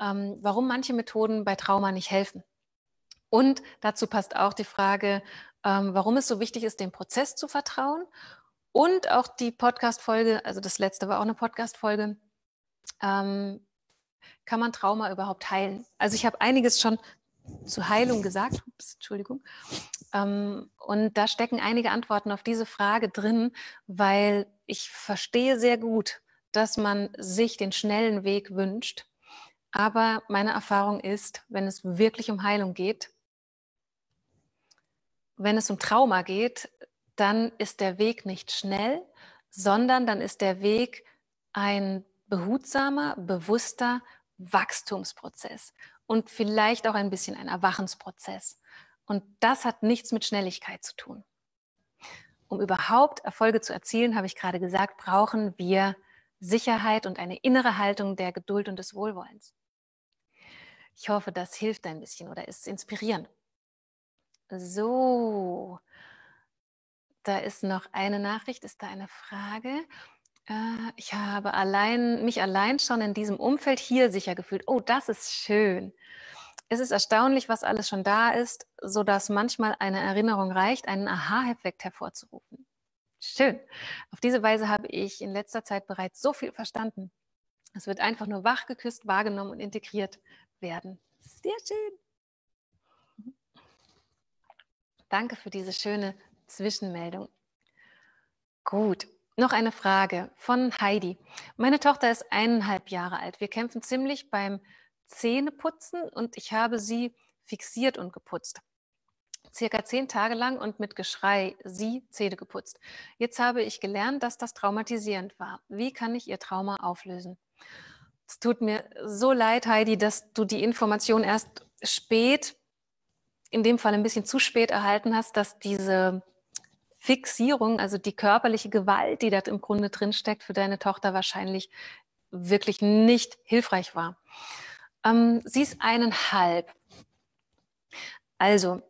ähm, warum manche Methoden bei Trauma nicht helfen. Und dazu passt auch die Frage, ähm, warum es so wichtig ist, dem Prozess zu vertrauen. Und auch die Podcast-Folge, also das letzte war auch eine Podcast-Folge, ähm, kann man Trauma überhaupt heilen? Also ich habe einiges schon zu Heilung gesagt, Ups, Entschuldigung. Ähm, und da stecken einige Antworten auf diese Frage drin, weil ich verstehe sehr gut, dass man sich den schnellen Weg wünscht. Aber meine Erfahrung ist, wenn es wirklich um Heilung geht, wenn es um Trauma geht, dann ist der Weg nicht schnell, sondern dann ist der Weg ein behutsamer, bewusster Wachstumsprozess und vielleicht auch ein bisschen ein Erwachensprozess. Und das hat nichts mit Schnelligkeit zu tun. Um überhaupt Erfolge zu erzielen, habe ich gerade gesagt, brauchen wir Sicherheit und eine innere Haltung der Geduld und des Wohlwollens. Ich hoffe, das hilft ein bisschen oder ist inspirierend. So, da ist noch eine Nachricht, ist da eine Frage? Äh, ich habe allein, mich allein schon in diesem Umfeld hier sicher gefühlt. Oh, das ist schön. Es ist erstaunlich, was alles schon da ist, sodass manchmal eine Erinnerung reicht, einen Aha-Effekt hervorzurufen. Schön. Auf diese Weise habe ich in letzter Zeit bereits so viel verstanden. Es wird einfach nur wach geküsst, wahrgenommen und integriert werden. Sehr schön. Danke für diese schöne Zwischenmeldung. Gut, noch eine Frage von Heidi. Meine Tochter ist eineinhalb Jahre alt. Wir kämpfen ziemlich beim Zähneputzen und ich habe sie fixiert und geputzt. Circa zehn Tage lang und mit Geschrei sie Zähne geputzt. Jetzt habe ich gelernt, dass das traumatisierend war. Wie kann ich ihr Trauma auflösen? Es tut mir so leid, Heidi, dass du die Information erst spät in dem Fall ein bisschen zu spät erhalten hast, dass diese Fixierung, also die körperliche Gewalt, die da im Grunde drinsteckt, für deine Tochter wahrscheinlich wirklich nicht hilfreich war. Ähm, sie ist eineinhalb. Also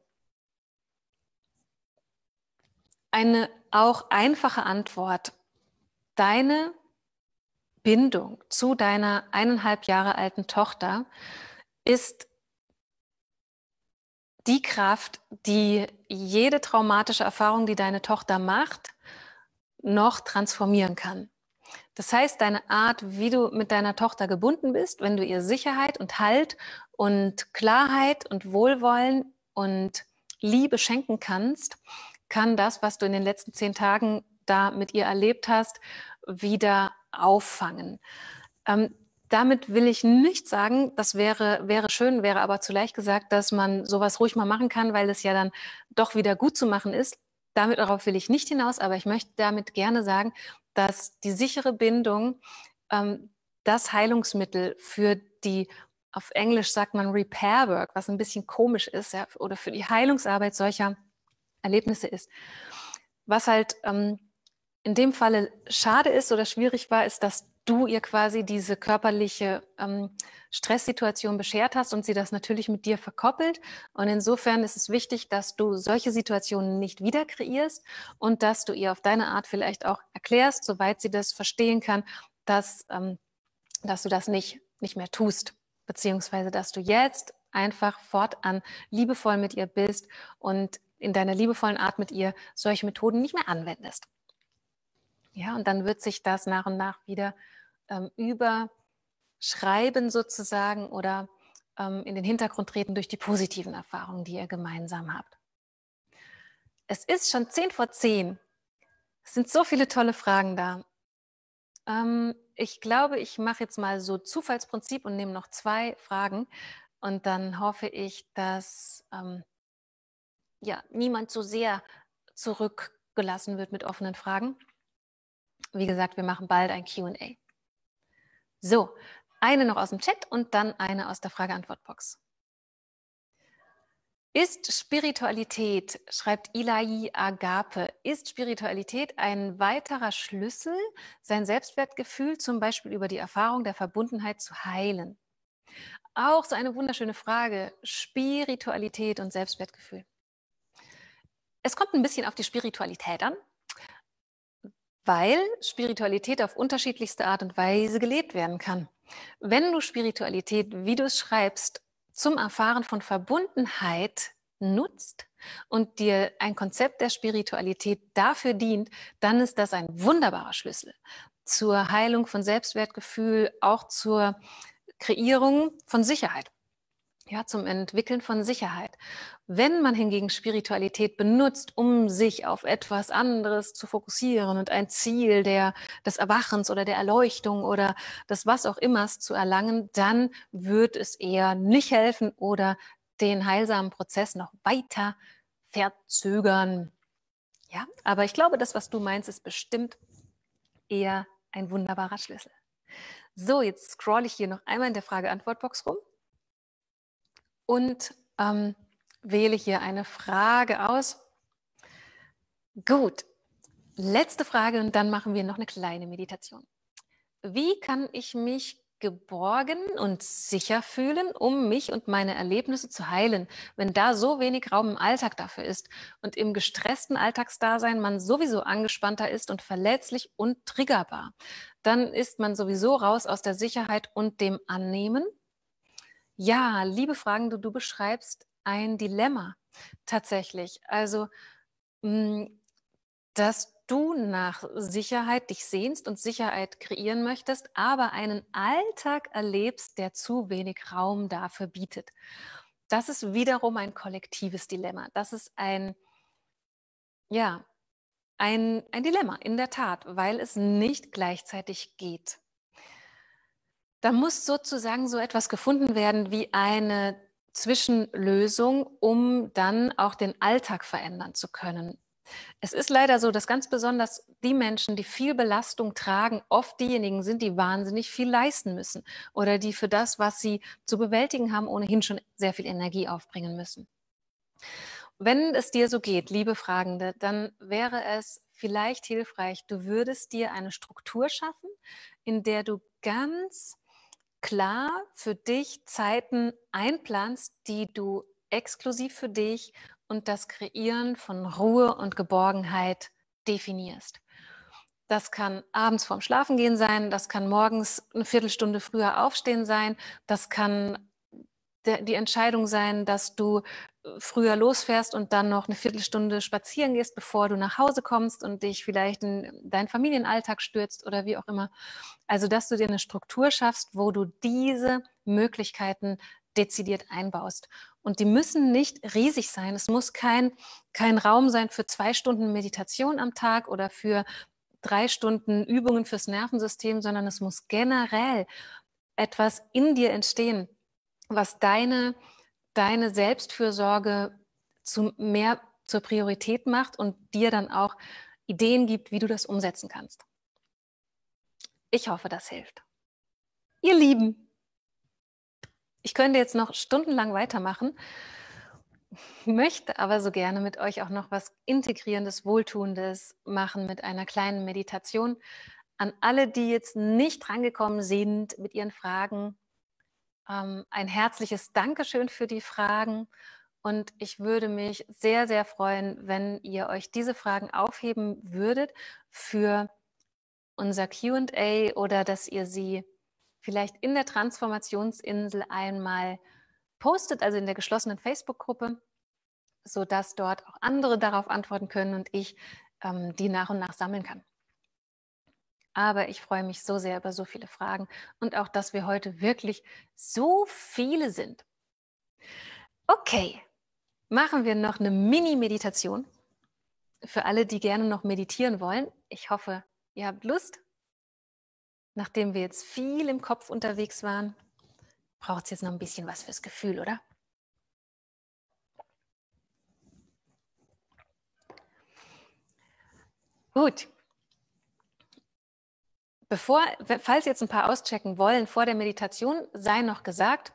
eine auch einfache Antwort. Deine Bindung zu deiner eineinhalb Jahre alten Tochter ist die Kraft, die jede traumatische Erfahrung, die deine Tochter macht, noch transformieren kann. Das heißt, deine Art, wie du mit deiner Tochter gebunden bist, wenn du ihr Sicherheit und Halt und Klarheit und Wohlwollen und Liebe schenken kannst, kann das, was du in den letzten zehn Tagen da mit ihr erlebt hast, wieder auffangen. Ähm, damit will ich nicht sagen, das wäre, wäre schön, wäre aber zu leicht gesagt, dass man sowas ruhig mal machen kann, weil es ja dann doch wieder gut zu machen ist. Damit darauf will ich nicht hinaus, aber ich möchte damit gerne sagen, dass die sichere Bindung ähm, das Heilungsmittel für die, auf Englisch sagt man Repair Work, was ein bisschen komisch ist, ja, oder für die Heilungsarbeit solcher Erlebnisse ist. Was halt ähm, in dem Falle schade ist oder schwierig war, ist, dass du ihr quasi diese körperliche ähm, Stresssituation beschert hast und sie das natürlich mit dir verkoppelt. Und insofern ist es wichtig, dass du solche Situationen nicht wieder kreierst und dass du ihr auf deine Art vielleicht auch erklärst, soweit sie das verstehen kann, dass, ähm, dass du das nicht, nicht mehr tust, beziehungsweise dass du jetzt einfach fortan liebevoll mit ihr bist und in deiner liebevollen Art mit ihr solche Methoden nicht mehr anwendest. Ja, und dann wird sich das nach und nach wieder ähm, über sozusagen oder ähm, in den Hintergrund treten durch die positiven Erfahrungen, die ihr gemeinsam habt. Es ist schon 10 vor 10. Es sind so viele tolle Fragen da. Ähm, ich glaube, ich mache jetzt mal so Zufallsprinzip und nehme noch zwei Fragen. Und dann hoffe ich, dass ähm, ja, niemand so sehr zurückgelassen wird mit offenen Fragen. Wie gesagt, wir machen bald ein QA. So, eine noch aus dem Chat und dann eine aus der Frage-Antwort-Box. Ist Spiritualität, schreibt Ilai Agape, ist Spiritualität ein weiterer Schlüssel, sein Selbstwertgefühl zum Beispiel über die Erfahrung der Verbundenheit zu heilen? Auch so eine wunderschöne Frage, Spiritualität und Selbstwertgefühl. Es kommt ein bisschen auf die Spiritualität an weil Spiritualität auf unterschiedlichste Art und Weise gelebt werden kann. Wenn du Spiritualität, wie du es schreibst, zum Erfahren von Verbundenheit nutzt und dir ein Konzept der Spiritualität dafür dient, dann ist das ein wunderbarer Schlüssel zur Heilung von Selbstwertgefühl, auch zur Kreierung von Sicherheit ja, zum Entwickeln von Sicherheit. Wenn man hingegen Spiritualität benutzt, um sich auf etwas anderes zu fokussieren und ein Ziel der, des Erwachens oder der Erleuchtung oder des was auch immer zu erlangen, dann wird es eher nicht helfen oder den heilsamen Prozess noch weiter verzögern. Ja, aber ich glaube, das, was du meinst, ist bestimmt eher ein wunderbarer Schlüssel. So, jetzt scroll ich hier noch einmal in der Frage-Antwort-Box rum und ähm, wähle hier eine Frage aus. Gut, letzte Frage und dann machen wir noch eine kleine Meditation. Wie kann ich mich geborgen und sicher fühlen, um mich und meine Erlebnisse zu heilen, wenn da so wenig Raum im Alltag dafür ist und im gestressten Alltagsdasein man sowieso angespannter ist und verletzlich und triggerbar. Dann ist man sowieso raus aus der Sicherheit und dem Annehmen ja, liebe Fragen, du, du beschreibst ein Dilemma tatsächlich. Also, mm, dass du nach Sicherheit dich sehnst und Sicherheit kreieren möchtest, aber einen Alltag erlebst, der zu wenig Raum dafür bietet. Das ist wiederum ein kollektives Dilemma. Das ist ein, ja, ein, ein Dilemma in der Tat, weil es nicht gleichzeitig geht. Da muss sozusagen so etwas gefunden werden wie eine Zwischenlösung, um dann auch den Alltag verändern zu können. Es ist leider so, dass ganz besonders die Menschen, die viel Belastung tragen, oft diejenigen sind, die wahnsinnig viel leisten müssen oder die für das, was sie zu bewältigen haben, ohnehin schon sehr viel Energie aufbringen müssen. Wenn es dir so geht, liebe Fragende, dann wäre es vielleicht hilfreich, du würdest dir eine Struktur schaffen, in der du ganz klar für dich Zeiten einplanst, die du exklusiv für dich und das Kreieren von Ruhe und Geborgenheit definierst. Das kann abends vorm Schlafengehen sein, das kann morgens eine Viertelstunde früher aufstehen sein, das kann die Entscheidung sein, dass du früher losfährst und dann noch eine Viertelstunde spazieren gehst, bevor du nach Hause kommst und dich vielleicht in deinen Familienalltag stürzt oder wie auch immer. Also, dass du dir eine Struktur schaffst, wo du diese Möglichkeiten dezidiert einbaust. Und die müssen nicht riesig sein. Es muss kein, kein Raum sein für zwei Stunden Meditation am Tag oder für drei Stunden Übungen fürs Nervensystem, sondern es muss generell etwas in dir entstehen, was deine deine Selbstfürsorge zu mehr zur Priorität macht und dir dann auch Ideen gibt, wie du das umsetzen kannst. Ich hoffe, das hilft. Ihr Lieben, ich könnte jetzt noch stundenlang weitermachen, möchte aber so gerne mit euch auch noch was Integrierendes, Wohltuendes machen mit einer kleinen Meditation. An alle, die jetzt nicht rangekommen sind mit ihren Fragen, ähm, ein herzliches Dankeschön für die Fragen. Und ich würde mich sehr, sehr freuen, wenn ihr euch diese Fragen aufheben würdet für unser QA oder dass ihr sie vielleicht in der Transformationsinsel einmal postet, also in der geschlossenen Facebook-Gruppe, sodass dort auch andere darauf antworten können und ich ähm, die nach und nach sammeln kann. Aber ich freue mich so sehr über so viele Fragen und auch, dass wir heute wirklich so viele sind. Okay, machen wir noch eine Mini-Meditation für alle, die gerne noch meditieren wollen. Ich hoffe, ihr habt Lust. Nachdem wir jetzt viel im Kopf unterwegs waren, braucht es jetzt noch ein bisschen was fürs Gefühl, oder? Gut, Bevor, falls jetzt ein paar auschecken wollen, vor der Meditation sei noch gesagt,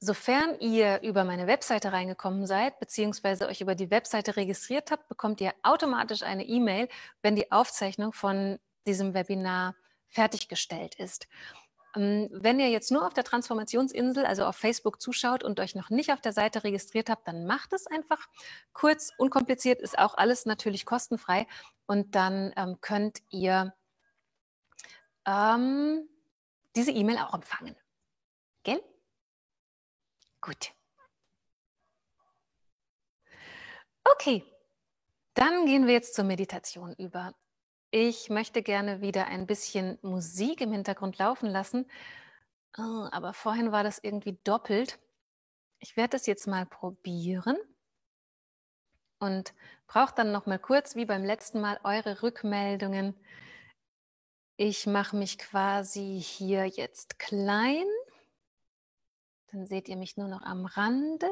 Sofern ihr über meine Webseite reingekommen seid, beziehungsweise euch über die Webseite registriert habt, bekommt ihr automatisch eine E-Mail, wenn die Aufzeichnung von diesem Webinar fertiggestellt ist. Ähm, wenn ihr jetzt nur auf der Transformationsinsel, also auf Facebook zuschaut und euch noch nicht auf der Seite registriert habt, dann macht es einfach kurz, unkompliziert, ist auch alles natürlich kostenfrei und dann ähm, könnt ihr ähm, diese E-Mail auch empfangen. Gell? Gut. Okay, dann gehen wir jetzt zur Meditation über. Ich möchte gerne wieder ein bisschen Musik im Hintergrund laufen lassen, oh, aber vorhin war das irgendwie doppelt. Ich werde es jetzt mal probieren und brauche dann noch mal kurz, wie beim letzten Mal, eure Rückmeldungen ich mache mich quasi hier jetzt klein. Dann seht ihr mich nur noch am Rande.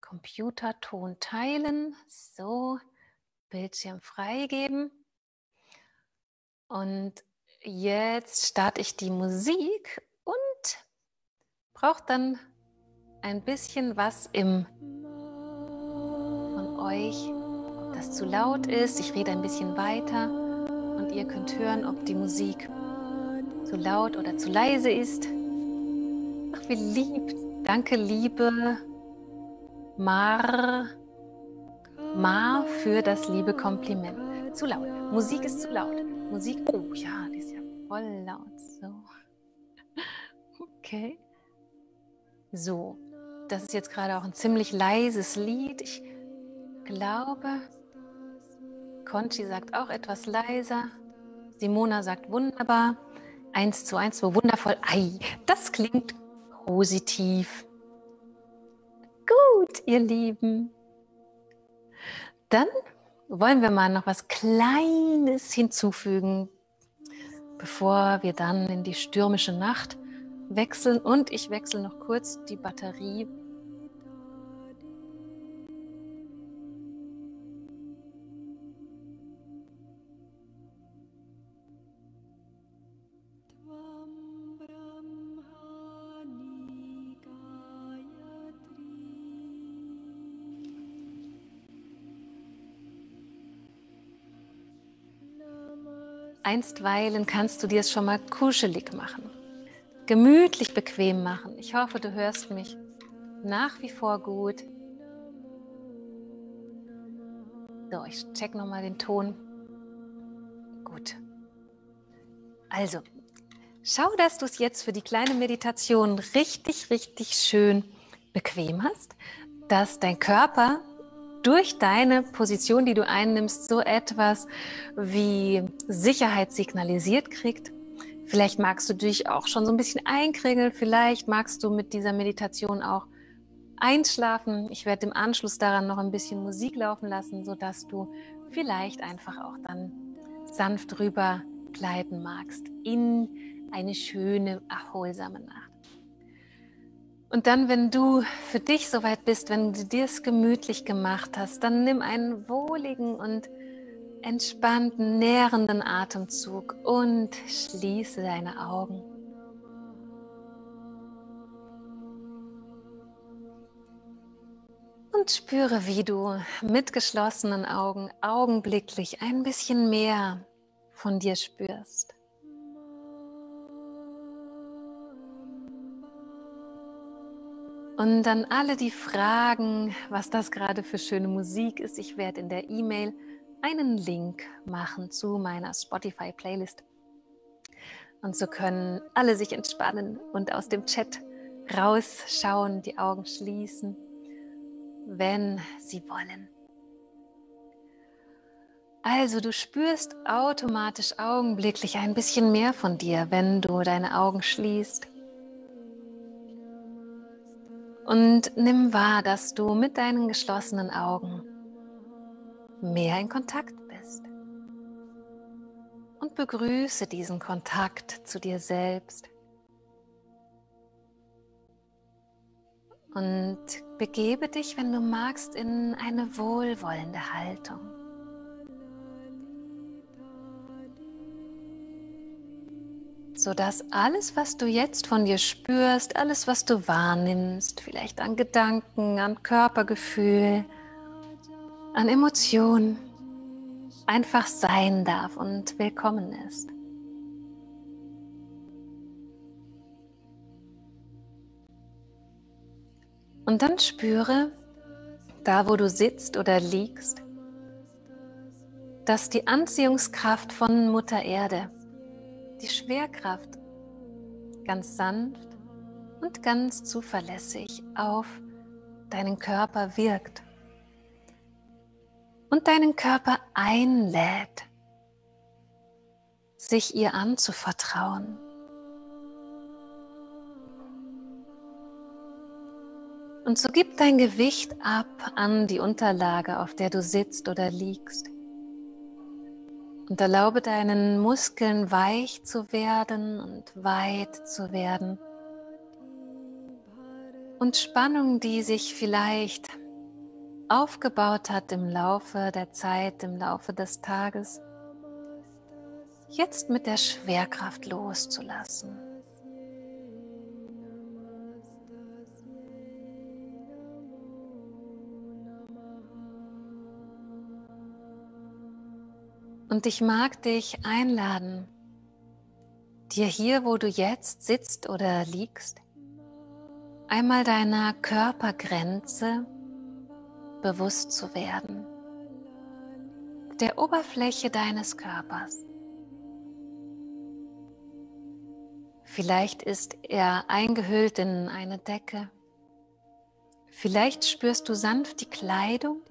Computerton teilen. So, Bildschirm freigeben. Und jetzt starte ich die Musik und brauche dann ein bisschen was im von euch, ob das zu laut ist. Ich rede ein bisschen weiter und ihr könnt hören, ob die Musik zu laut oder zu leise ist. Ach, wie lieb. Danke, liebe Mar, Mar für das liebe Kompliment. Zu laut. Musik ist zu laut. Musik, oh ja, die ist ja voll laut. So. Okay. So, das ist jetzt gerade auch ein ziemlich leises Lied. Ich glaube, Conchi sagt auch etwas leiser. Simona sagt wunderbar. Eins zu eins, so wundervoll. Ei, das klingt positiv. Gut, ihr Lieben. Dann wollen wir mal noch was Kleines hinzufügen, bevor wir dann in die stürmische Nacht wechseln. Und ich wechsle noch kurz die Batterie Einstweilen kannst du dir es schon mal kuschelig machen, gemütlich bequem machen. Ich hoffe, du hörst mich nach wie vor gut. So, ich check nochmal den Ton. Gut. Also, schau, dass du es jetzt für die kleine Meditation richtig, richtig schön bequem hast, dass dein Körper durch deine Position, die du einnimmst, so etwas wie Sicherheit signalisiert kriegt. Vielleicht magst du dich auch schon so ein bisschen einkringeln, vielleicht magst du mit dieser Meditation auch einschlafen. Ich werde im Anschluss daran noch ein bisschen Musik laufen lassen, sodass du vielleicht einfach auch dann sanft rüber gleiten magst in eine schöne, erholsame Nacht. Und dann, wenn du für dich soweit bist, wenn du dir es gemütlich gemacht hast, dann nimm einen wohligen und entspannten, nährenden Atemzug und schließe deine Augen. Und spüre, wie du mit geschlossenen Augen augenblicklich ein bisschen mehr von dir spürst. Und an alle, die fragen, was das gerade für schöne Musik ist, ich werde in der E-Mail einen Link machen zu meiner Spotify-Playlist. Und so können alle sich entspannen und aus dem Chat rausschauen, die Augen schließen, wenn sie wollen. Also du spürst automatisch augenblicklich ein bisschen mehr von dir, wenn du deine Augen schließt. Und nimm wahr, dass du mit deinen geschlossenen Augen mehr in Kontakt bist. Und begrüße diesen Kontakt zu dir selbst. Und begebe dich, wenn du magst, in eine wohlwollende Haltung. sodass alles, was du jetzt von dir spürst, alles, was du wahrnimmst, vielleicht an Gedanken, an Körpergefühl, an Emotionen, einfach sein darf und willkommen ist. Und dann spüre, da wo du sitzt oder liegst, dass die Anziehungskraft von Mutter Erde die Schwerkraft ganz sanft und ganz zuverlässig auf deinen Körper wirkt und deinen Körper einlädt, sich ihr anzuvertrauen. Und so gib dein Gewicht ab an die Unterlage, auf der du sitzt oder liegst. Und erlaube deinen Muskeln weich zu werden und weit zu werden. Und Spannung, die sich vielleicht aufgebaut hat im Laufe der Zeit, im Laufe des Tages, jetzt mit der Schwerkraft loszulassen. Und ich mag dich einladen, dir hier, wo du jetzt sitzt oder liegst, einmal deiner Körpergrenze bewusst zu werden, der Oberfläche deines Körpers. Vielleicht ist er eingehüllt in eine Decke. Vielleicht spürst du sanft die Kleidung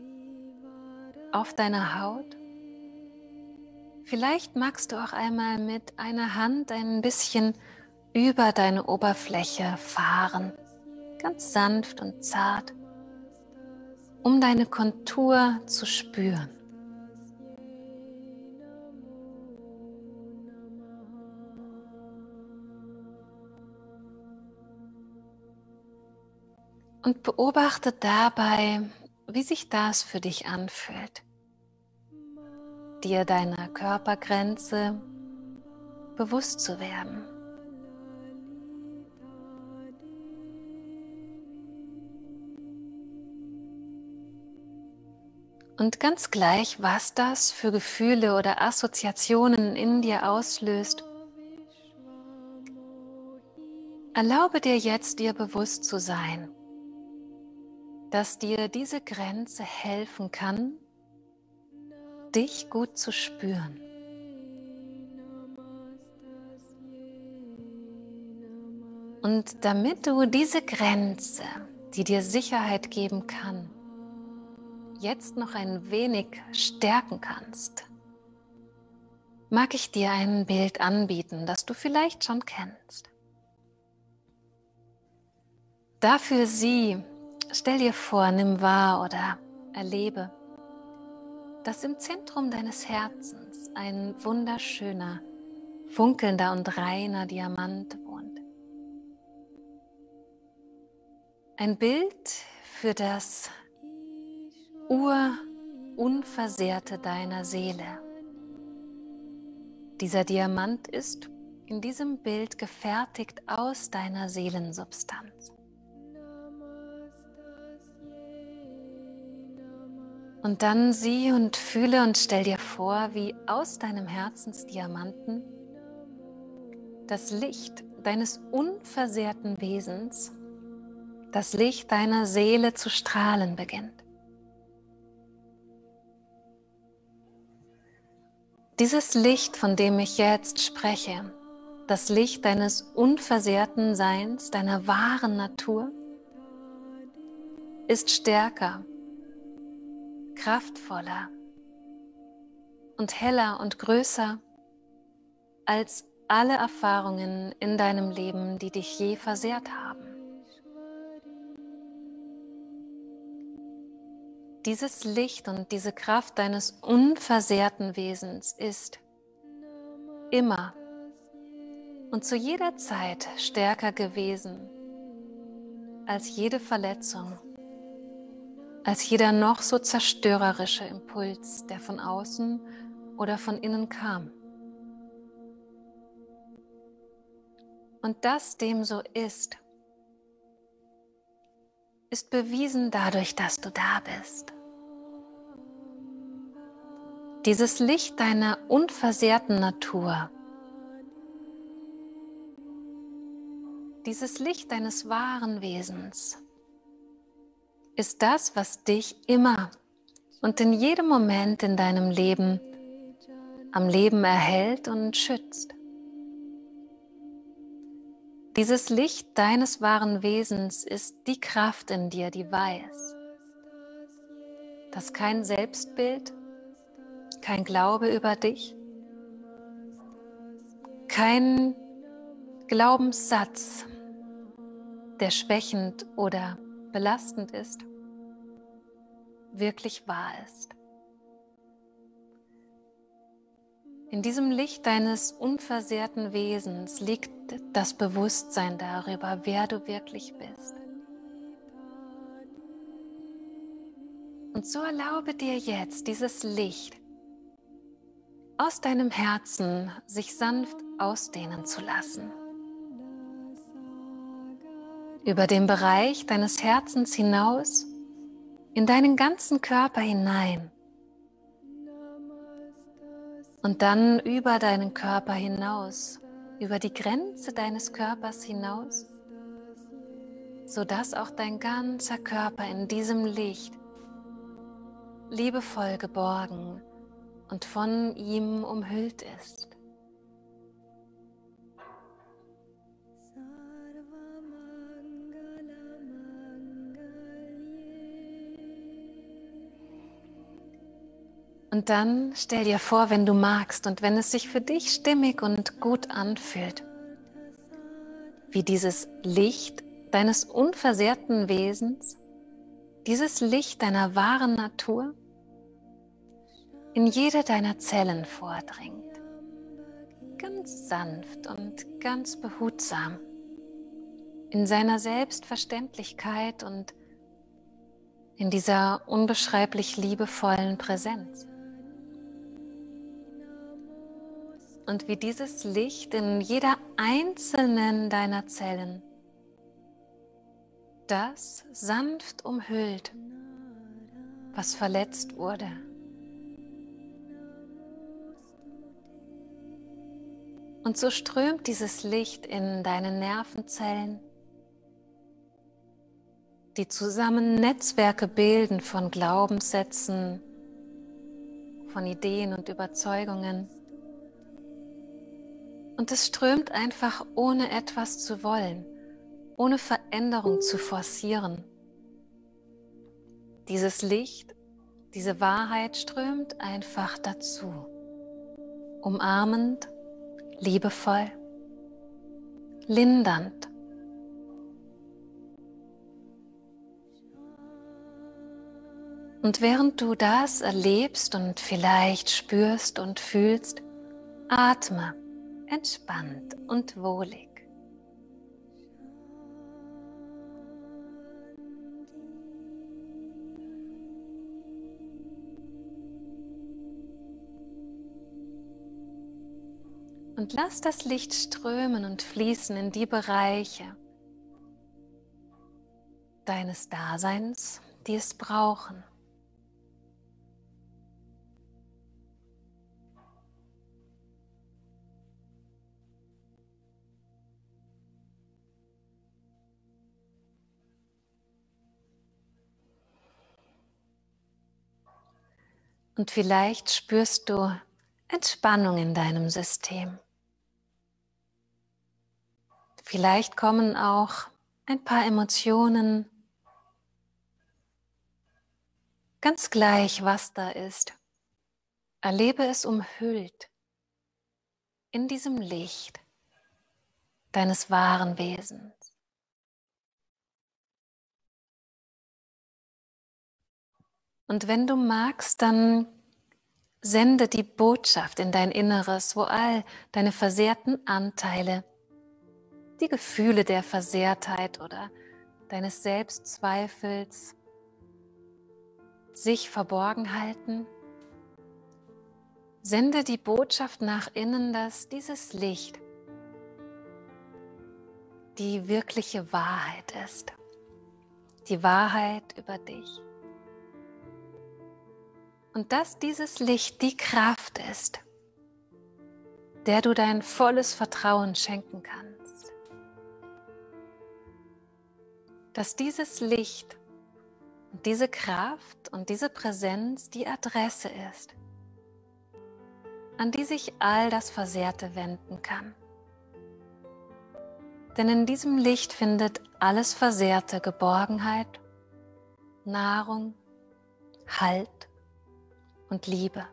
auf deiner Haut. Vielleicht magst du auch einmal mit einer Hand ein bisschen über deine Oberfläche fahren, ganz sanft und zart, um deine Kontur zu spüren. Und beobachte dabei, wie sich das für dich anfühlt dir deiner Körpergrenze bewusst zu werden. Und ganz gleich, was das für Gefühle oder Assoziationen in dir auslöst, erlaube dir jetzt, dir bewusst zu sein, dass dir diese Grenze helfen kann, dich gut zu spüren. Und damit du diese Grenze, die dir Sicherheit geben kann, jetzt noch ein wenig stärken kannst, mag ich dir ein Bild anbieten, das du vielleicht schon kennst. Dafür sieh, stell dir vor, nimm wahr oder erlebe dass im Zentrum deines Herzens ein wunderschöner, funkelnder und reiner Diamant wohnt. Ein Bild für das Urunversehrte deiner Seele. Dieser Diamant ist in diesem Bild gefertigt aus deiner Seelensubstanz. Und dann sieh und fühle und stell dir vor, wie aus deinem Herzensdiamanten das Licht deines unversehrten Wesens, das Licht deiner Seele zu strahlen beginnt. Dieses Licht, von dem ich jetzt spreche, das Licht deines unversehrten Seins, deiner wahren Natur, ist stärker kraftvoller und heller und größer als alle Erfahrungen in deinem Leben, die dich je versehrt haben. Dieses Licht und diese Kraft deines unversehrten Wesens ist immer und zu jeder Zeit stärker gewesen als jede Verletzung, als jeder noch so zerstörerische Impuls, der von außen oder von innen kam. Und dass dem so ist, ist bewiesen dadurch, dass du da bist. Dieses Licht deiner unversehrten Natur, dieses Licht deines wahren Wesens, ist das, was dich immer und in jedem Moment in deinem Leben am Leben erhält und schützt. Dieses Licht deines wahren Wesens ist die Kraft in dir, die weiß, dass kein Selbstbild, kein Glaube über dich, kein Glaubenssatz, der schwächend oder belastend ist, wirklich wahr ist. In diesem Licht deines unversehrten Wesens liegt das Bewusstsein darüber, wer du wirklich bist. Und so erlaube dir jetzt dieses Licht aus deinem Herzen sich sanft ausdehnen zu lassen über den Bereich deines Herzens hinaus, in deinen ganzen Körper hinein und dann über deinen Körper hinaus, über die Grenze deines Körpers hinaus, sodass auch dein ganzer Körper in diesem Licht liebevoll geborgen und von ihm umhüllt ist. Und dann stell dir vor, wenn du magst und wenn es sich für dich stimmig und gut anfühlt, wie dieses Licht deines unversehrten Wesens, dieses Licht deiner wahren Natur in jede deiner Zellen vordringt. Ganz sanft und ganz behutsam. In seiner Selbstverständlichkeit und in dieser unbeschreiblich liebevollen Präsenz. und wie dieses Licht in jeder einzelnen deiner Zellen das sanft umhüllt, was verletzt wurde. Und so strömt dieses Licht in deine Nervenzellen, die zusammen Netzwerke bilden von Glaubenssätzen, von Ideen und Überzeugungen. Und es strömt einfach ohne etwas zu wollen, ohne Veränderung zu forcieren. Dieses Licht, diese Wahrheit strömt einfach dazu, umarmend, liebevoll, lindernd. Und während du das erlebst und vielleicht spürst und fühlst, atme entspannt und wohlig. Und lass das Licht strömen und fließen in die Bereiche deines Daseins, die es brauchen. Und vielleicht spürst du Entspannung in deinem System. Vielleicht kommen auch ein paar Emotionen, ganz gleich, was da ist. Erlebe es umhüllt in diesem Licht deines wahren Wesens. Und wenn du magst, dann sende die Botschaft in dein Inneres, wo all deine versehrten Anteile, die Gefühle der Versehrtheit oder deines Selbstzweifels sich verborgen halten. Sende die Botschaft nach innen, dass dieses Licht die wirkliche Wahrheit ist. Die Wahrheit über dich und dass dieses Licht die Kraft ist, der du dein volles Vertrauen schenken kannst. Dass dieses Licht und diese Kraft und diese Präsenz die Adresse ist, an die sich all das Versehrte wenden kann. Denn in diesem Licht findet alles Versehrte Geborgenheit, Nahrung, Halt und Liebe.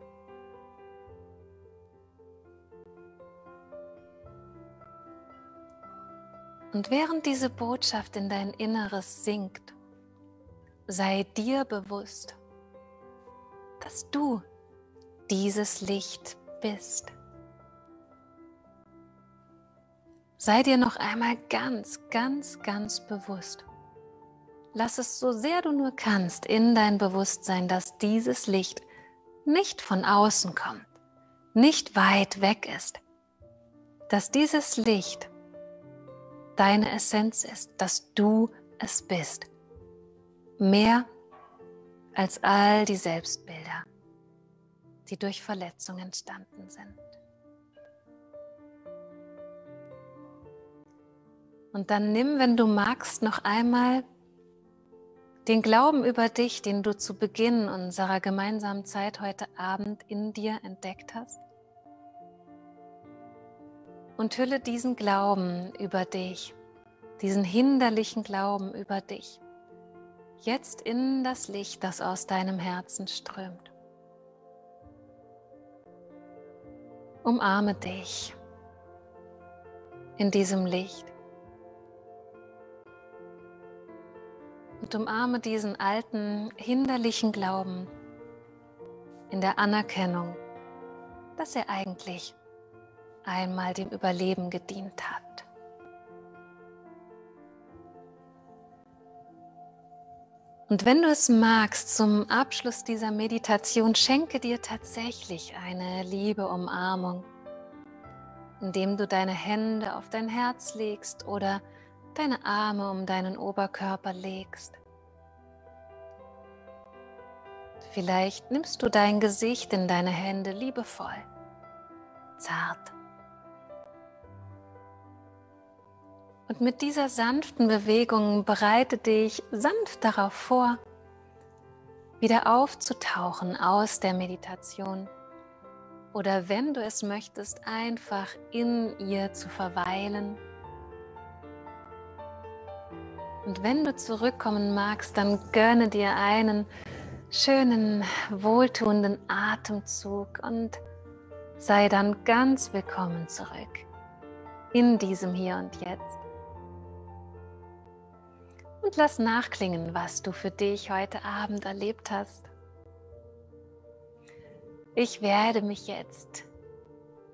Und während diese Botschaft in dein Inneres sinkt, sei dir bewusst, dass du dieses Licht bist. Sei dir noch einmal ganz, ganz, ganz bewusst. Lass es so sehr du nur kannst in dein Bewusstsein, dass dieses Licht nicht von außen kommt, nicht weit weg ist, dass dieses Licht deine Essenz ist, dass du es bist. Mehr als all die Selbstbilder, die durch Verletzung entstanden sind. Und dann nimm, wenn du magst, noch einmal den Glauben über dich, den du zu Beginn unserer gemeinsamen Zeit heute Abend in dir entdeckt hast. Und hülle diesen Glauben über dich, diesen hinderlichen Glauben über dich, jetzt in das Licht, das aus deinem Herzen strömt. Umarme dich in diesem Licht. und umarme diesen alten, hinderlichen Glauben in der Anerkennung, dass er eigentlich einmal dem Überleben gedient hat. Und wenn du es magst, zum Abschluss dieser Meditation schenke dir tatsächlich eine liebe Umarmung, indem du deine Hände auf dein Herz legst oder deine Arme um deinen Oberkörper legst. Vielleicht nimmst du dein Gesicht in deine Hände liebevoll, zart. Und mit dieser sanften Bewegung bereite dich sanft darauf vor, wieder aufzutauchen aus der Meditation oder wenn du es möchtest, einfach in ihr zu verweilen und wenn du zurückkommen magst, dann gönne dir einen schönen, wohltuenden Atemzug und sei dann ganz willkommen zurück in diesem Hier und Jetzt. Und lass nachklingen, was du für dich heute Abend erlebt hast. Ich werde mich jetzt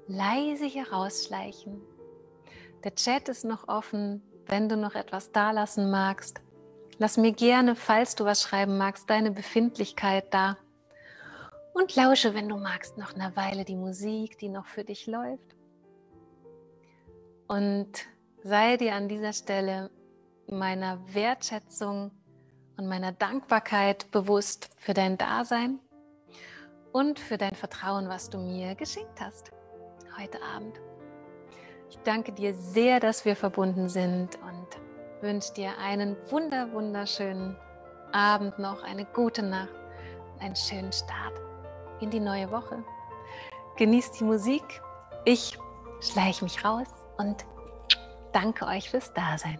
leise hier rausschleichen. Der Chat ist noch offen. Wenn du noch etwas dalassen magst, lass mir gerne, falls du was schreiben magst, deine Befindlichkeit da. Und lausche, wenn du magst, noch eine Weile die Musik, die noch für dich läuft. Und sei dir an dieser Stelle meiner Wertschätzung und meiner Dankbarkeit bewusst für dein Dasein und für dein Vertrauen, was du mir geschenkt hast heute Abend. Ich danke dir sehr, dass wir verbunden sind und wünsche dir einen wunder, wunderschönen Abend noch, eine gute Nacht und einen schönen Start in die neue Woche. Genießt die Musik. Ich schleiche mich raus und danke euch fürs Dasein.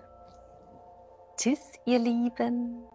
Tschüss, ihr Lieben.